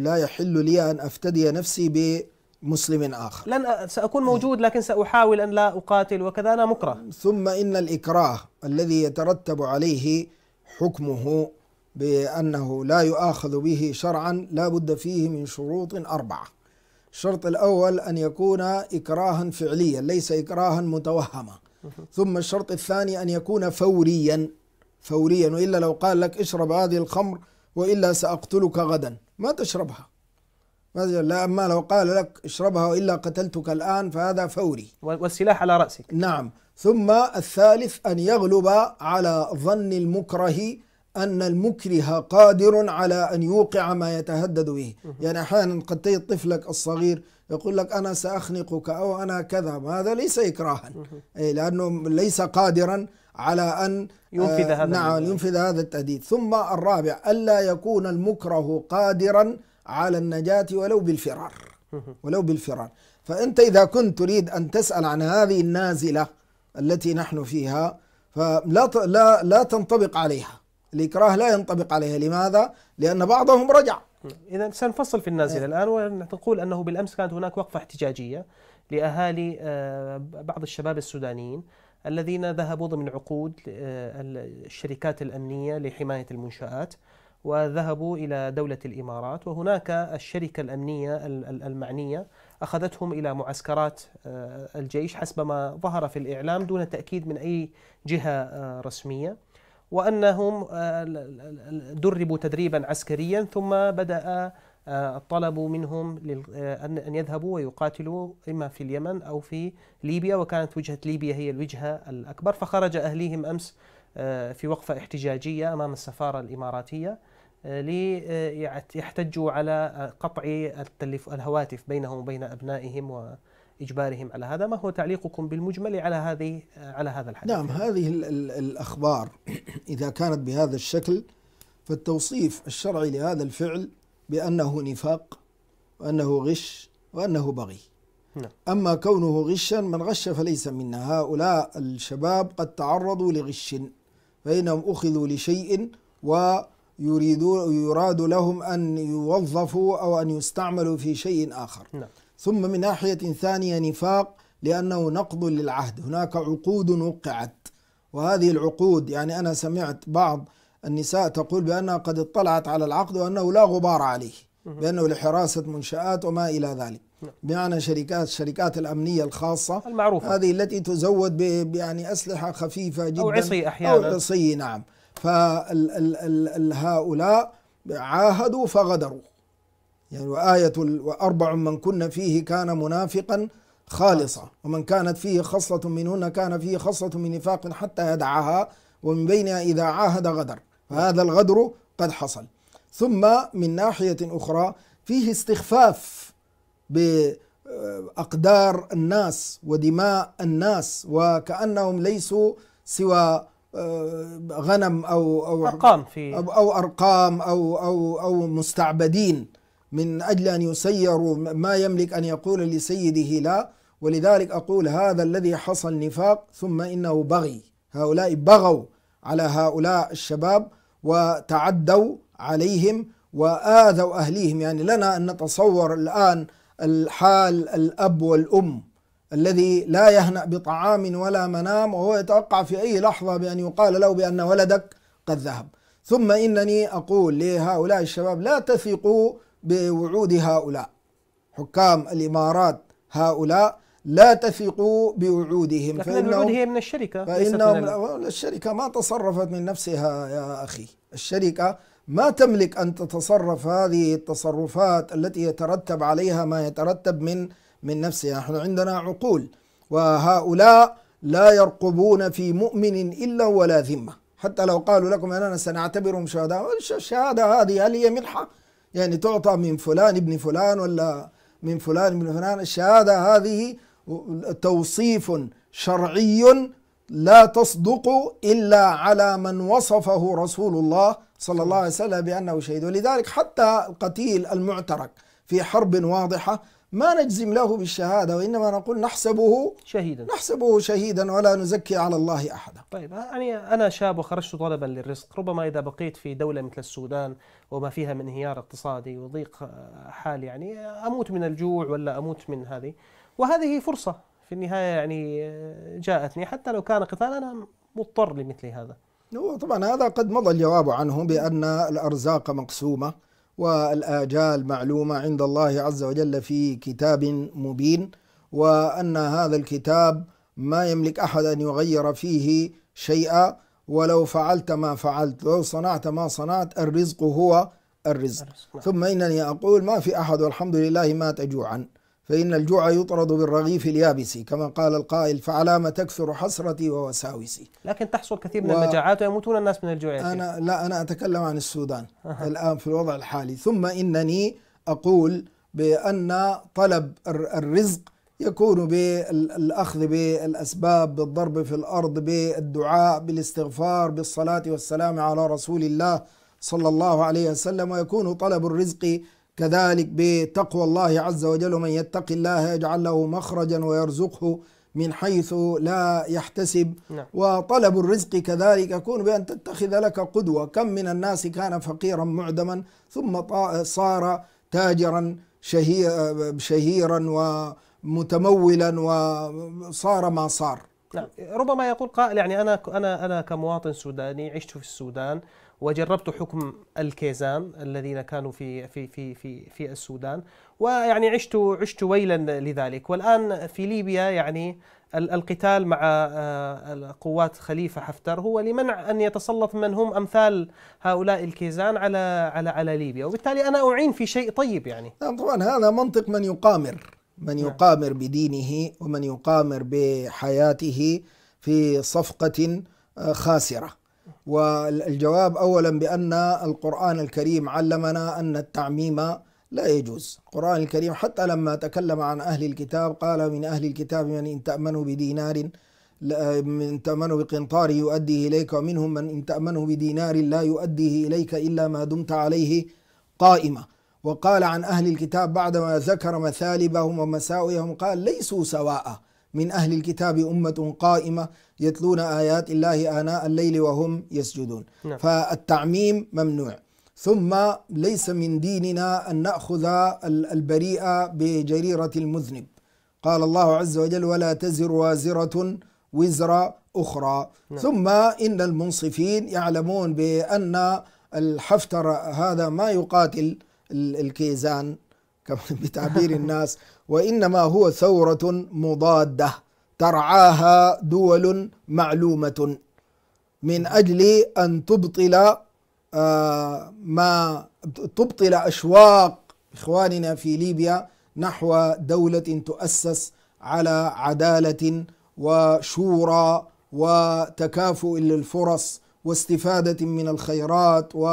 لا يحل لي أن أفتدي نفسي ب مسلم آخر لن سأكون موجود لكن سأحاول أن لا أقاتل وكذا أنا مكره ثم إن الإكراه الذي يترتب عليه حكمه بأنه لا يؤاخذ به شرعا لا بد فيه من شروط أربعة الشرط الأول أن يكون إكراها فعليا ليس إكراها متوهما ثم الشرط الثاني أن يكون فوريا فوريا وإلا لو قال لك اشرب هذه الخمر وإلا سأقتلك غدا ما تشربها لا أما لو قال لك اشربها وإلا قتلتك الآن فهذا فوري والسلاح على رأسك نعم ثم الثالث أن يغلب على ظن المكره أن المكره قادر على أن يوقع ما يتهدد به يعني أحيانا قد تجد طفلك الصغير يقول لك أنا سأخنقك أو أنا كذا هذا ليس إكراها أي لأنه ليس قادرا على أن آه، ينفذ هذا نعم ينفذ هذا التهديد ثم الرابع ألا يكون المكره قادرا على النجاة ولو بالفرار ولو بالفرار فأنت إذا كنت تريد أن تسأل عن هذه النازلة التي نحن فيها فلا لا لا تنطبق عليها الإكراه لا ينطبق عليها لماذا؟ لأن بعضهم رجع إذا سنفصل في النازلة إيه. الآن ونقول أنه بالأمس كانت هناك وقفة احتجاجية لأهالي آه، بعض الشباب السودانيين الذين ذهبوا ضمن عقود آه، الشركات الأمنية لحماية المنشآت وذهبوا إلى دولة الإمارات وهناك الشركة الأمنية المعنية أخذتهم إلى معسكرات آه، الجيش حسب ما ظهر في الإعلام دون تأكيد من أي جهة رسمية وأنهم آه، دربوا تدريبا عسكريا ثم بدأ آه، الطلب منهم آه، أن يذهبوا ويقاتلوا إما في اليمن أو في ليبيا وكانت وجهة ليبيا هي الوجهة الأكبر فخرج أهليهم أمس في وقفة احتجاجية أمام السفارة الإماراتية ليحتجوا على قطع الهواتف بينهم وبين أبنائهم و إجبارهم على هذا ما هو تعليقكم بالمجمل على هذه على هذا الحديث نعم هذه الأخبار إذا كانت بهذا الشكل فالتوصيف الشرعي لهذا الفعل بأنه نفاق وأنه غش وأنه بغي نعم. أما كونه غشا من غش فليس منا هؤلاء الشباب قد تعرضوا لغش فإنهم أخذوا لشيء ويريدون يراد لهم أن يوظفوا أو أن يستعملوا في شيء آخر نعم. ثم من ناحية ثانية نفاق لأنه نقض للعهد هناك عقود وقعت وهذه العقود يعني أنا سمعت بعض النساء تقول بأنها قد اطلعت على العقد وأنه لا غبار عليه بأنه لحراسة منشآت وما إلى ذلك نعم. بمعنى شركات الشركات الأمنية الخاصة المعروفة هذه التي تزود يعني أسلحة خفيفة جدا أو عصي أحيانا أو عصي نعم فهؤلاء عاهدوا فغدروا يعني وآية وأربع من كن فيه كان منافقا خالصا ومن كانت فيه خصلة منهن كان فيه خصلة من نفاق حتى يدعها ومن بينها إذا عاهد غدر فهذا الغدر قد حصل ثم من ناحية أخرى فيه استخفاف بأقدار الناس ودماء الناس وكأنهم ليسوا سوى آه، غنم أو أو أرقام في أو, أو أرقام أو أو أو مستعبدين من أجل أن يسيروا ما يملك أن يقول لسيده لا ولذلك أقول هذا الذي حصل نفاق ثم إنه بغي هؤلاء بغوا على هؤلاء الشباب وتعدوا عليهم وآذوا أهليهم يعني لنا أن نتصور الآن الحال الأب والأم الذي لا يهنأ بطعام ولا منام وهو يتوقع في أي لحظة بأن يقال له بأن ولدك قد ذهب ثم إنني أقول لهؤلاء الشباب لا تثقوا بوعود هؤلاء حكام الإمارات هؤلاء لا تثقوا بوعودهم لكن الوعود هي من الشركة فإنهم من الشركة ما تصرفت من نفسها يا أخي الشركة ما تملك أن تتصرف هذه التصرفات التي يترتب عليها ما يترتب من من نفسها نحن عندنا عقول وهؤلاء لا يرقبون في مؤمن إلا ولا ذمة حتى لو قالوا لكم أننا سنعتبرهم شهداء الشهادة هذه هل هي منحة يعني تعطى من فلان ابن فلان ولا من فلان ابن فلان الشهادة هذه توصيف شرعي لا تصدق إلا على من وصفه رسول الله صلى الله عليه وسلم بأنه شهيد ولذلك حتى القتيل المعترك في حرب واضحة ما نجزم له بالشهادة وإنما نقول نحسبه شهيدا نحسبه شهيدا ولا نزكي على الله أحدا طيب يعني أنا شاب وخرجت طلبا للرزق ربما إذا بقيت في دولة مثل السودان وما فيها من انهيار اقتصادي وضيق آه، حال يعني آه، أموت من الجوع ولا أموت من هذه وهذه فرصة في النهاية يعني آه، جاءتني حتى لو كان قتال أنا مضطر لمثل هذا هو طبعا هذا قد مضى الجواب عنه بأن الأرزاق مقسومة والآجال معلومة عند الله عز وجل في كتاب مبين وأن هذا الكتاب ما يملك أحد أن يغير فيه شيئا ولو فعلت ما فعلت لو صنعت ما صنعت الرزق هو الرزق نعم. ثم إنني أقول ما في أحد والحمد لله مات جوعا فإن الجوع يطرد بالرغيف اليابس كما قال القائل فعلام تكثر حسرتي ووساوسي لكن تحصل كثير من و... المجاعات ويموتون الناس من الجوع أنا لا أنا أتكلم عن السودان أه. الآن في الوضع الحالي ثم إنني أقول بأن طلب الرزق يكون بالأخذ بالأسباب بالضرب في الأرض بالدعاء بالاستغفار بالصلاة والسلام على رسول الله صلى الله عليه وسلم ويكون طلب الرزق كذلك بتقوى الله عز وجل ومن يتق الله يجعل له مخرجا ويرزقه من حيث لا يحتسب نعم. وطلب الرزق كذلك يكون بأن تتخذ لك قدوة كم من الناس كان فقيرا معدما ثم صار تاجرا شهيرا و متمولا وصار ما صار نعم ربما يقول قائل يعني انا انا انا كمواطن سوداني عشت في السودان وجربت حكم الكيزان الذين كانوا في في في في في السودان ويعني عشت عشت ويلا لذلك والان في ليبيا يعني القتال مع آه، قوات خليفه حفتر هو لمنع ان يتسلط من هم امثال هؤلاء الكيزان على على على ليبيا وبالتالي انا اعين في شيء طيب يعني نعم، طبعا هذا منطق من يقامر من نعم. يقامر بدينه ومن يقامر بحياته في صفقة آه، خاسرة والجواب أولا بأن القرآن الكريم علمنا أن التعميم لا يجوز القرآن الكريم حتى لما تكلم عن أهل الكتاب قال من أهل الكتاب من إن تأمنوا بدينار آه، من تأمنوا بقنطار يؤديه إليك ومنهم من إن تأمنوا بدينار لا يؤديه إليك إلا ما دمت عليه قائمة وقال عن أهل الكتاب بعدما ذكر مثالبهم ومساوئهم قال ليسوا سواء من أهل الكتاب أمة قائمة يتلون آيات الله آناء الليل وهم يسجدون نعم. فالتعميم ممنوع ثم ليس من ديننا أن نأخذ البريئة بجريرة المذنب قال الله عز وجل ولا تزر وازرة وزر أخرى نعم. ثم إن المنصفين يعلمون بأن الحفتر هذا ما يقاتل الكيزان كما بتعبير الناس وإنما هو ثورة مضادة ترعاها دول معلومة من أجل أن تبطل آه، ما تبطل أشواق إخواننا في ليبيا نحو دولة تؤسس على عدالة وشورى وتكافؤ للفرص واستفادة من الخيرات و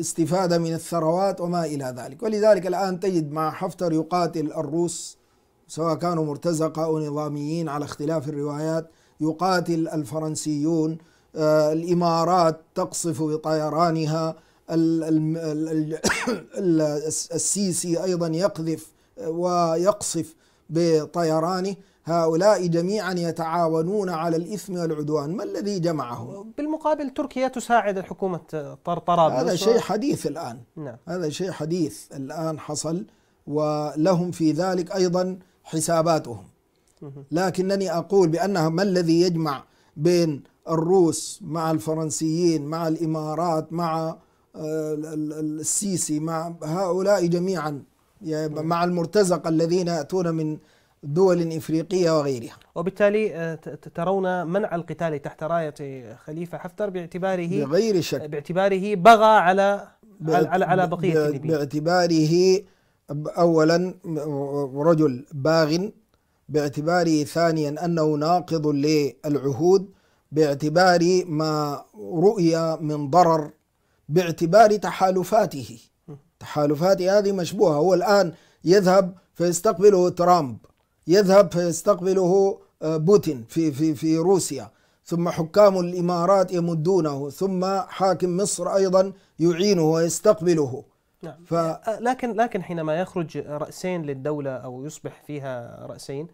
استفادة من الثروات وما إلى ذلك ولذلك الآن تجد مع حفتر يقاتل الروس سواء كانوا مرتزقة أو نظاميين على اختلاف الروايات يقاتل الفرنسيون آه، الإمارات تقصف بطيرانها السيسي أيضا يقذف آه، ويقصف بطيرانه هؤلاء جميعا يتعاونون على الإثم والعدوان ما الذي جمعهم؟ بالمقابل تركيا تساعد حكومة طرابلس هذا شيء حديث الآن نعم. هذا شيء حديث الآن حصل ولهم في ذلك أيضا حساباتهم لكنني أقول بأنها ما الذي يجمع بين الروس مع الفرنسيين مع الإمارات مع آه، السيسي مع هؤلاء جميعا مع المرتزقة الذين يأتون من دول إفريقية وغيرها وبالتالي آه، ترون منع القتال تحت راية خليفة حفتر باعتباره بغير شك باعتباره بغى على على على بقية الليبيين باعتباره أولا رجل باغ باعتباره ثانيا أنه ناقض للعهود باعتبار ما رؤي من ضرر باعتبار تحالفاته تحالفات هذه مشبوهة هو الآن يذهب فيستقبله ترامب يذهب فيستقبله آه، بوتين في في في روسيا ثم حكام الامارات يمدونه ثم حاكم مصر ايضا يعينه ويستقبله نعم ف... آه، لكن لكن حينما يخرج راسين للدوله او يصبح فيها راسين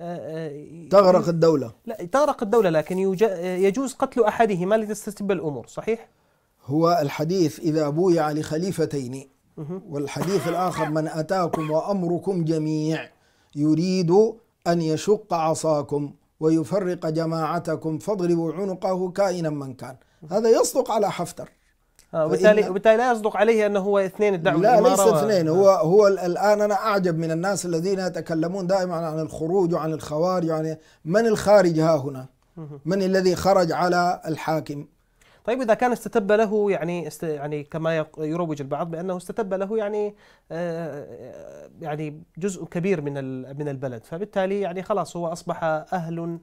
آه، تغرق الدولة لا تغرق الدولة لكن يجوز قتل أحدهما لتستتب الأمور صحيح؟ هو الحديث إذا بويع لخليفتين والحديث الآخر من أتاكم وأمركم جميع يريد أن يشق عصاكم ويفرق جماعتكم فاضربوا عنقه كائنا من كان هذا يصدق على حفتر آه، وبالتالي وبالتالي لا يصدق عليه انه هو اثنين الدعوه لا ليس اثنين آه. هو هو الان انا اعجب من الناس الذين يتكلمون دائما عن الخروج وعن الخوارج وعن يعني من الخارج ها هنا من الذي خرج على الحاكم طيب اذا كان استتب له يعني است يعني كما يروج البعض بانه استتب له يعني آه، آه، يعني جزء كبير من من البلد فبالتالي يعني خلاص هو اصبح اهل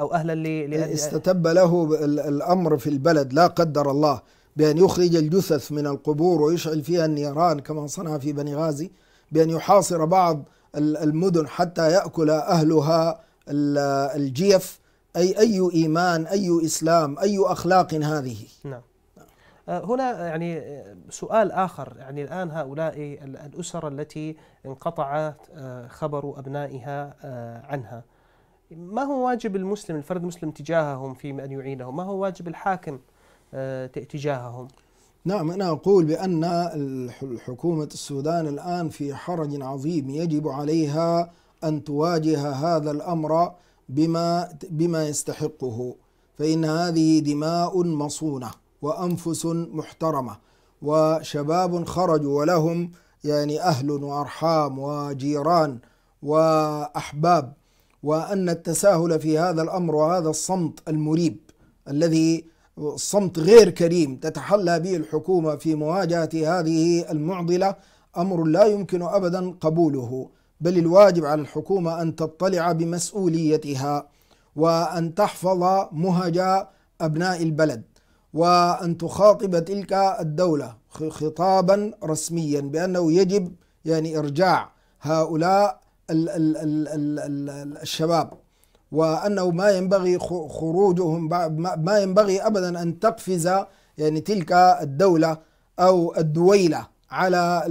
او اهلا ل استتب له الامر في البلد لا قدر الله بأن يخرج الجثث من القبور ويشعل فيها النيران كما صنع في بني غازي بأن يحاصر بعض المدن حتى يأكل أهلها الجيف أي أي إيمان أي إسلام أي أخلاق هذه نعم آه، هنا يعني سؤال آخر يعني الآن هؤلاء الأسر التي انقطع آه، خبر أبنائها آه، عنها ما هو واجب المسلم الفرد المسلم تجاههم في أن يعينهم ما هو واجب الحاكم تجاههم نعم أنا أقول بأن حكومة السودان الآن في حرج عظيم يجب عليها أن تواجه هذا الأمر بما بما يستحقه فإن هذه دماء مصونة وأنفس محترمة وشباب خرجوا ولهم يعني أهل وأرحام وجيران وأحباب وأن التساهل في هذا الأمر وهذا الصمت المريب الذي صمت غير كريم تتحلى به الحكومة في مواجهة هذه المعضلة أمر لا يمكن أبدا قبوله بل الواجب على الحكومة أن تطلع بمسؤوليتها وأن تحفظ مهج أبناء البلد وأن تخاطب تلك الدولة خطابا رسميا بأنه يجب يعني إرجاع هؤلاء الشباب وأنه ما ينبغي خروجهم ما ينبغي أبدا أن تقفز يعني تلك الدولة أو الدويلة على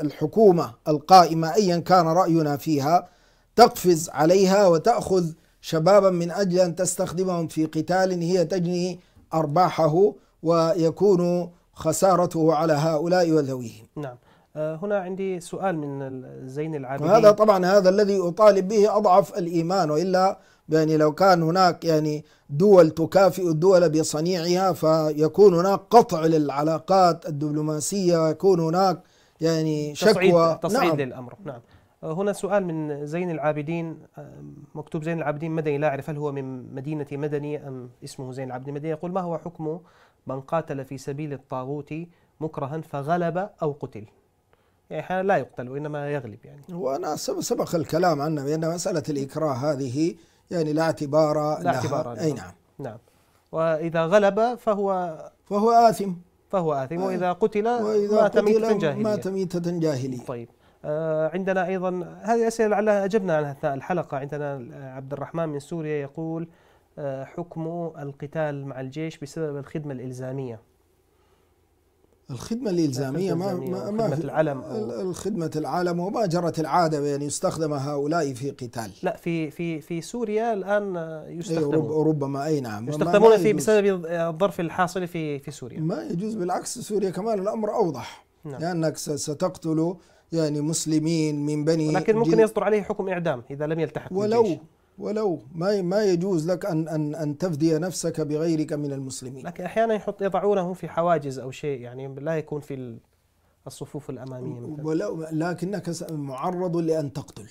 الحكومة القائمة أيا كان رأينا فيها تقفز عليها وتأخذ شبابا من أجل أن تستخدمهم في قتال هي تجني أرباحه ويكون خسارته على هؤلاء وذويهم نعم آه، هنا عندي سؤال من زين العابدين هذا طبعا هذا الذي أطالب به أضعف الإيمان وإلا يعني لو كان هناك يعني دول تكافئ الدول بصنيعها فيكون هناك قطع للعلاقات الدبلوماسية ويكون هناك يعني شكوى تصعيد, تصعيد نعم. للأمر نعم آه، هنا سؤال من زين العابدين آه، مكتوب زين العابدين مدني لا أعرف هل هو من مدينة مدني أم اسمه زين العابدين مدني يقول ما هو حكم من قاتل في سبيل الطاغوت مكرها فغلب أو قتل يعني أحيانا لا يقتل وإنما يغلب يعني وأنا سبق الكلام عنه بأن مسألة الإكراه هذه يعني لا اعتبار لا لها اعتبار أي نعم نعم وإذا غلب فهو فهو آثم فهو آثم وإذا قتل وإذا مات ميتة جاهلية مات ميتة جاهلية طيب آه عندنا أيضا هذه أسئلة لعلها أجبنا عنها أثناء الحلقة عندنا عبد الرحمن من سوريا يقول آه، حكم القتال مع الجيش بسبب الخدمة الإلزامية الخدمة الإلزامية ما ما ما خدمة العلم الخدمة العلم وما جرت العادة بأن يعني يستخدم هؤلاء في قتال لا في في في سوريا الآن يستخدمون أي ربما أي نعم يستخدمون في بسبب الظرف الحاصل في في سوريا ما يجوز بالعكس سوريا كمان الأمر أوضح نعم. لأنك ستقتل يعني مسلمين من بني لكن ممكن يصدر عليه حكم إعدام إذا لم يلتحق ولو ولو ما ما يجوز لك ان ان ان تفدي نفسك بغيرك من المسلمين لكن احيانا يحط يضعونه في حواجز او شيء يعني لا يكون في الصفوف الاماميه مثلا ولو لكنك معرض لان تقتل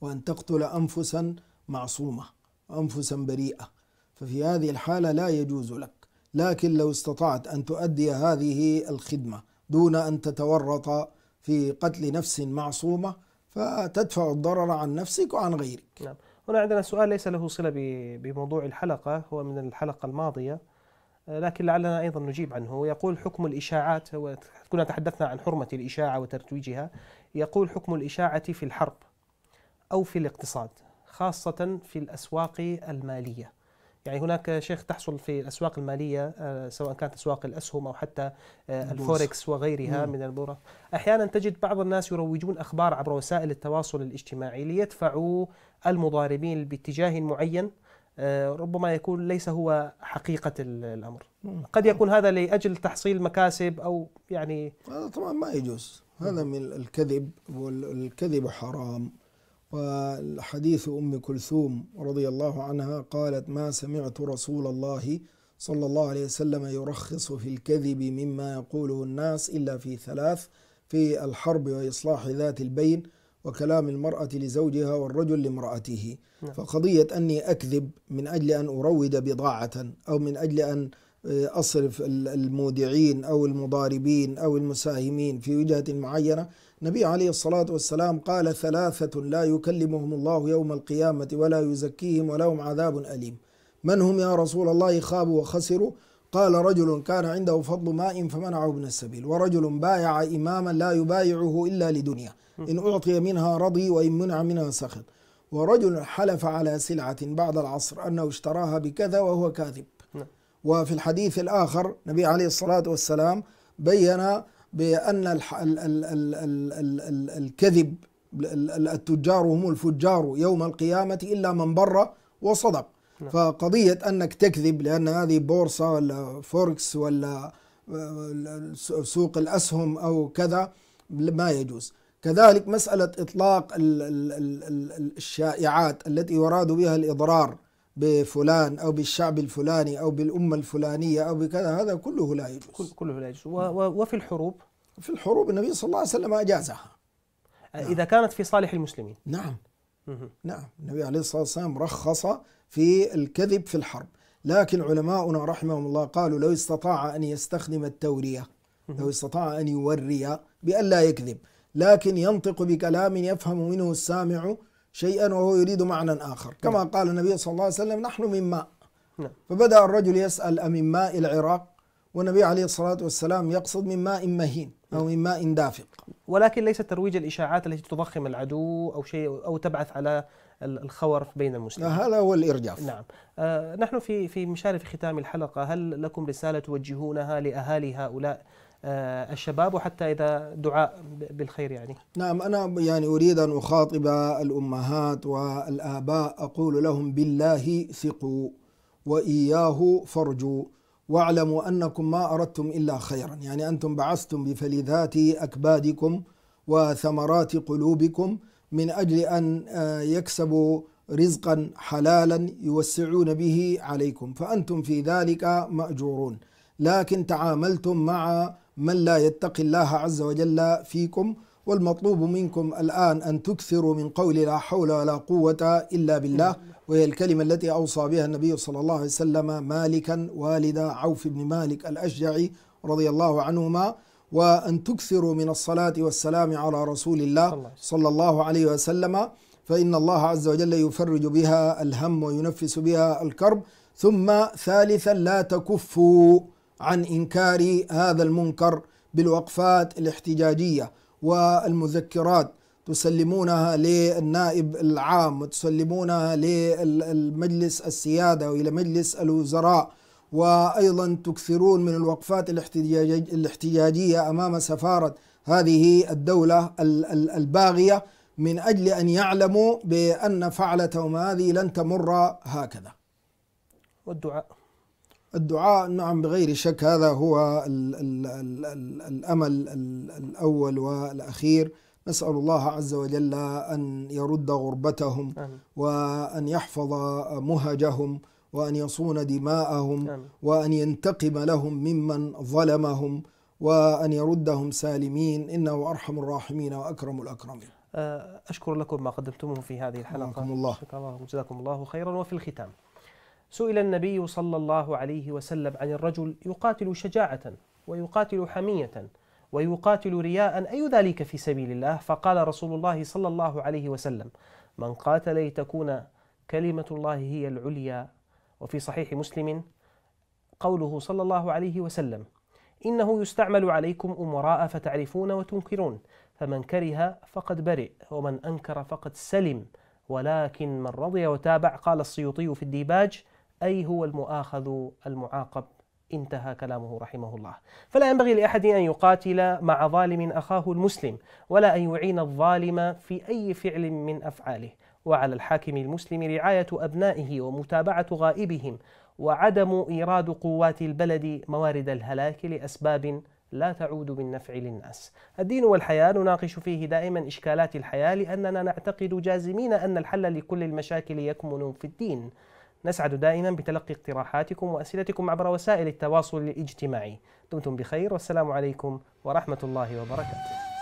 وان تقتل انفسا معصومه انفسا بريئه ففي هذه الحاله لا يجوز لك لكن لو استطعت ان تؤدي هذه الخدمه دون ان تتورط في قتل نفس معصومه فتدفع الضرر عن نفسك وعن غيرك نعم. هنا عندنا سؤال ليس له صلة بموضوع الحلقة هو من الحلقة الماضية آه، لكن لعلنا أيضا نجيب عنه يقول حكم الإشاعات كنا تحدثنا عن حرمة الإشاعة وترويجها يقول حكم الإشاعة في الحرب أو في الاقتصاد خاصة في الأسواق المالية يعني هناك شيخ تحصل في الاسواق الماليه آه، سواء كانت اسواق الاسهم او حتى آه، الفوركس وغيرها مم. من البورصه احيانا تجد بعض الناس يروجون اخبار عبر وسائل التواصل الاجتماعي ليدفعوا المضاربين باتجاه معين آه، ربما يكون ليس هو حقيقة الأمر قد يكون هذا لأجل تحصيل مكاسب أو يعني هذا طبعا ما يجوز هذا من الكذب والكذب حرام والحديث أم كلثوم رضي الله عنها قالت ما سمعت رسول الله صلى الله عليه وسلم يرخص في الكذب مما يقوله الناس إلا في ثلاث في الحرب وإصلاح ذات البين وكلام المرأة لزوجها والرجل لامرأته نعم. فقضية أني أكذب من أجل أن أرود بضاعة أو من أجل أن أصرف المودعين أو المضاربين أو المساهمين في وجهة معينة النبي عليه الصلاة والسلام قال ثلاثة لا يكلمهم الله يوم القيامة ولا يزكيهم ولهم عذاب أليم من هم يا رسول الله خابوا وخسروا قال رجل كان عنده فضل ماء فمنعه من السبيل ورجل بايع إماما لا يبايعه إلا لدنيا إن أعطي منها رضي وإن منع منها سخط ورجل حلف على سلعة بعد العصر أنه اشتراها بكذا وهو كاذب وفي الحديث الآخر النبي عليه الصلاة والسلام بين بأن الكذب التجار هم الفجار يوم القيامة إلا من بر وصدق نعم. فقضية أنك تكذب لأن هذه بورصة ولا فوركس ولا سوق الأسهم أو كذا ما يجوز كذلك مسألة إطلاق الشائعات التي يراد بها الإضرار بفلان او بالشعب الفلاني او بالامه الفلانيه او بكذا هذا كله لا يجوز كله لا يجوز وفي الحروب في الحروب النبي صلى الله عليه وسلم اجازها آه، اذا نعم. كانت في صالح المسلمين نعم نعم النبي عليه الصلاه والسلام رخص في الكذب في الحرب لكن علماؤنا رحمهم الله قالوا لو استطاع ان يستخدم التوريه لو استطاع ان يوري بأن لا يكذب لكن ينطق بكلام يفهم منه السامع شيئا وهو يريد معنى آخر كما نعم. قال النبي صلى الله عليه وسلم نحن من ماء نعم. فبدأ الرجل يسأل أمن ماء العراق والنبي عليه الصلاة والسلام يقصد من ماء مهين أو من ماء دافق ولكن ليس ترويج الإشاعات التي تضخم العدو أو شيء أو تبعث على الخور بين المسلمين هذا هو الإرجاف نعم آه نحن في في مشارف ختام الحلقة هل لكم رسالة توجهونها لأهالي هؤلاء آه، الشباب وحتى إذا دعاء بالخير يعني نعم أنا يعني أريد أن أخاطب الأمهات والآباء أقول لهم بالله ثقوا وإياه فرجوا واعلموا أنكم ما أردتم إلا خيرا يعني أنتم بعثتم بفلذات أكبادكم وثمرات قلوبكم من أجل أن آه، يكسبوا رزقا حلالا يوسعون به عليكم فأنتم في ذلك مأجورون لكن تعاملتم مع من لا يتقي الله عز وجل فيكم والمطلوب منكم الآن أن تكثروا من قول لا حول ولا قوة إلا بالله وهي الكلمة التي أوصى بها النبي صلى الله عليه وسلم مالكا والد عوف بن مالك الأشجعي رضي الله عنهما وأن تكثروا من الصلاة والسلام على رسول الله صلى الله عليه وسلم فإن الله عز وجل يفرج بها الهم وينفس بها الكرب ثم ثالثا لا تكفوا عن انكار هذا المنكر بالوقفات الاحتجاجيه والمذكرات تسلمونها للنائب العام وتسلمونها للمجلس السياده والى مجلس الوزراء وايضا تكثرون من الوقفات الاحتجاجيه امام سفاره هذه الدوله الباغيه من اجل ان يعلموا بان فعلتهم هذه لن تمر هكذا. والدعاء الدعاء نعم بغير شك هذا هو الـ الـ الـ الـ الأمل الأول والأخير نسأل الله عز وجل أن يرد غربتهم وأن يحفظ مهجهم وأن يصون دماءهم وأن ينتقم لهم ممن ظلمهم وأن يردهم سالمين إنه أرحم الراحمين وأكرم الأكرمين آه، أشكر لكم ما قدمتموه في هذه الحلقة الله شكرا الله جزاكم الله خيرا وفي الختام سئل النبي صلى الله عليه وسلم عن الرجل يقاتل شجاعة ويقاتل حمية ويقاتل رياء أي ذلك في سبيل الله فقال رسول الله صلى الله عليه وسلم من قاتل لتكون كلمة الله هي العليا وفي صحيح مسلم قوله صلى الله عليه وسلم إنه يستعمل عليكم أمراء فتعرفون وتنكرون فمن كره فقد برئ ومن أنكر فقد سلم ولكن من رضي وتابع قال السيوطي في الديباج أي هو المؤاخذ المعاقب انتهى كلامه رحمه الله فلا ينبغي لأحد أن يقاتل مع ظالم أخاه المسلم ولا أن يعين الظالم في أي فعل من أفعاله وعلى الحاكم المسلم رعاية أبنائه ومتابعة غائبهم وعدم إيراد قوات البلد موارد الهلاك لأسباب لا تعود بالنفع للناس. الدين والحياة نناقش فيه دائما إشكالات الحياة لأننا نعتقد جازمين أن الحل لكل المشاكل يكمن في الدين، نسعد دائما بتلقي اقتراحاتكم وأسئلتكم عبر وسائل التواصل الاجتماعي دمتم بخير والسلام عليكم ورحمة الله وبركاته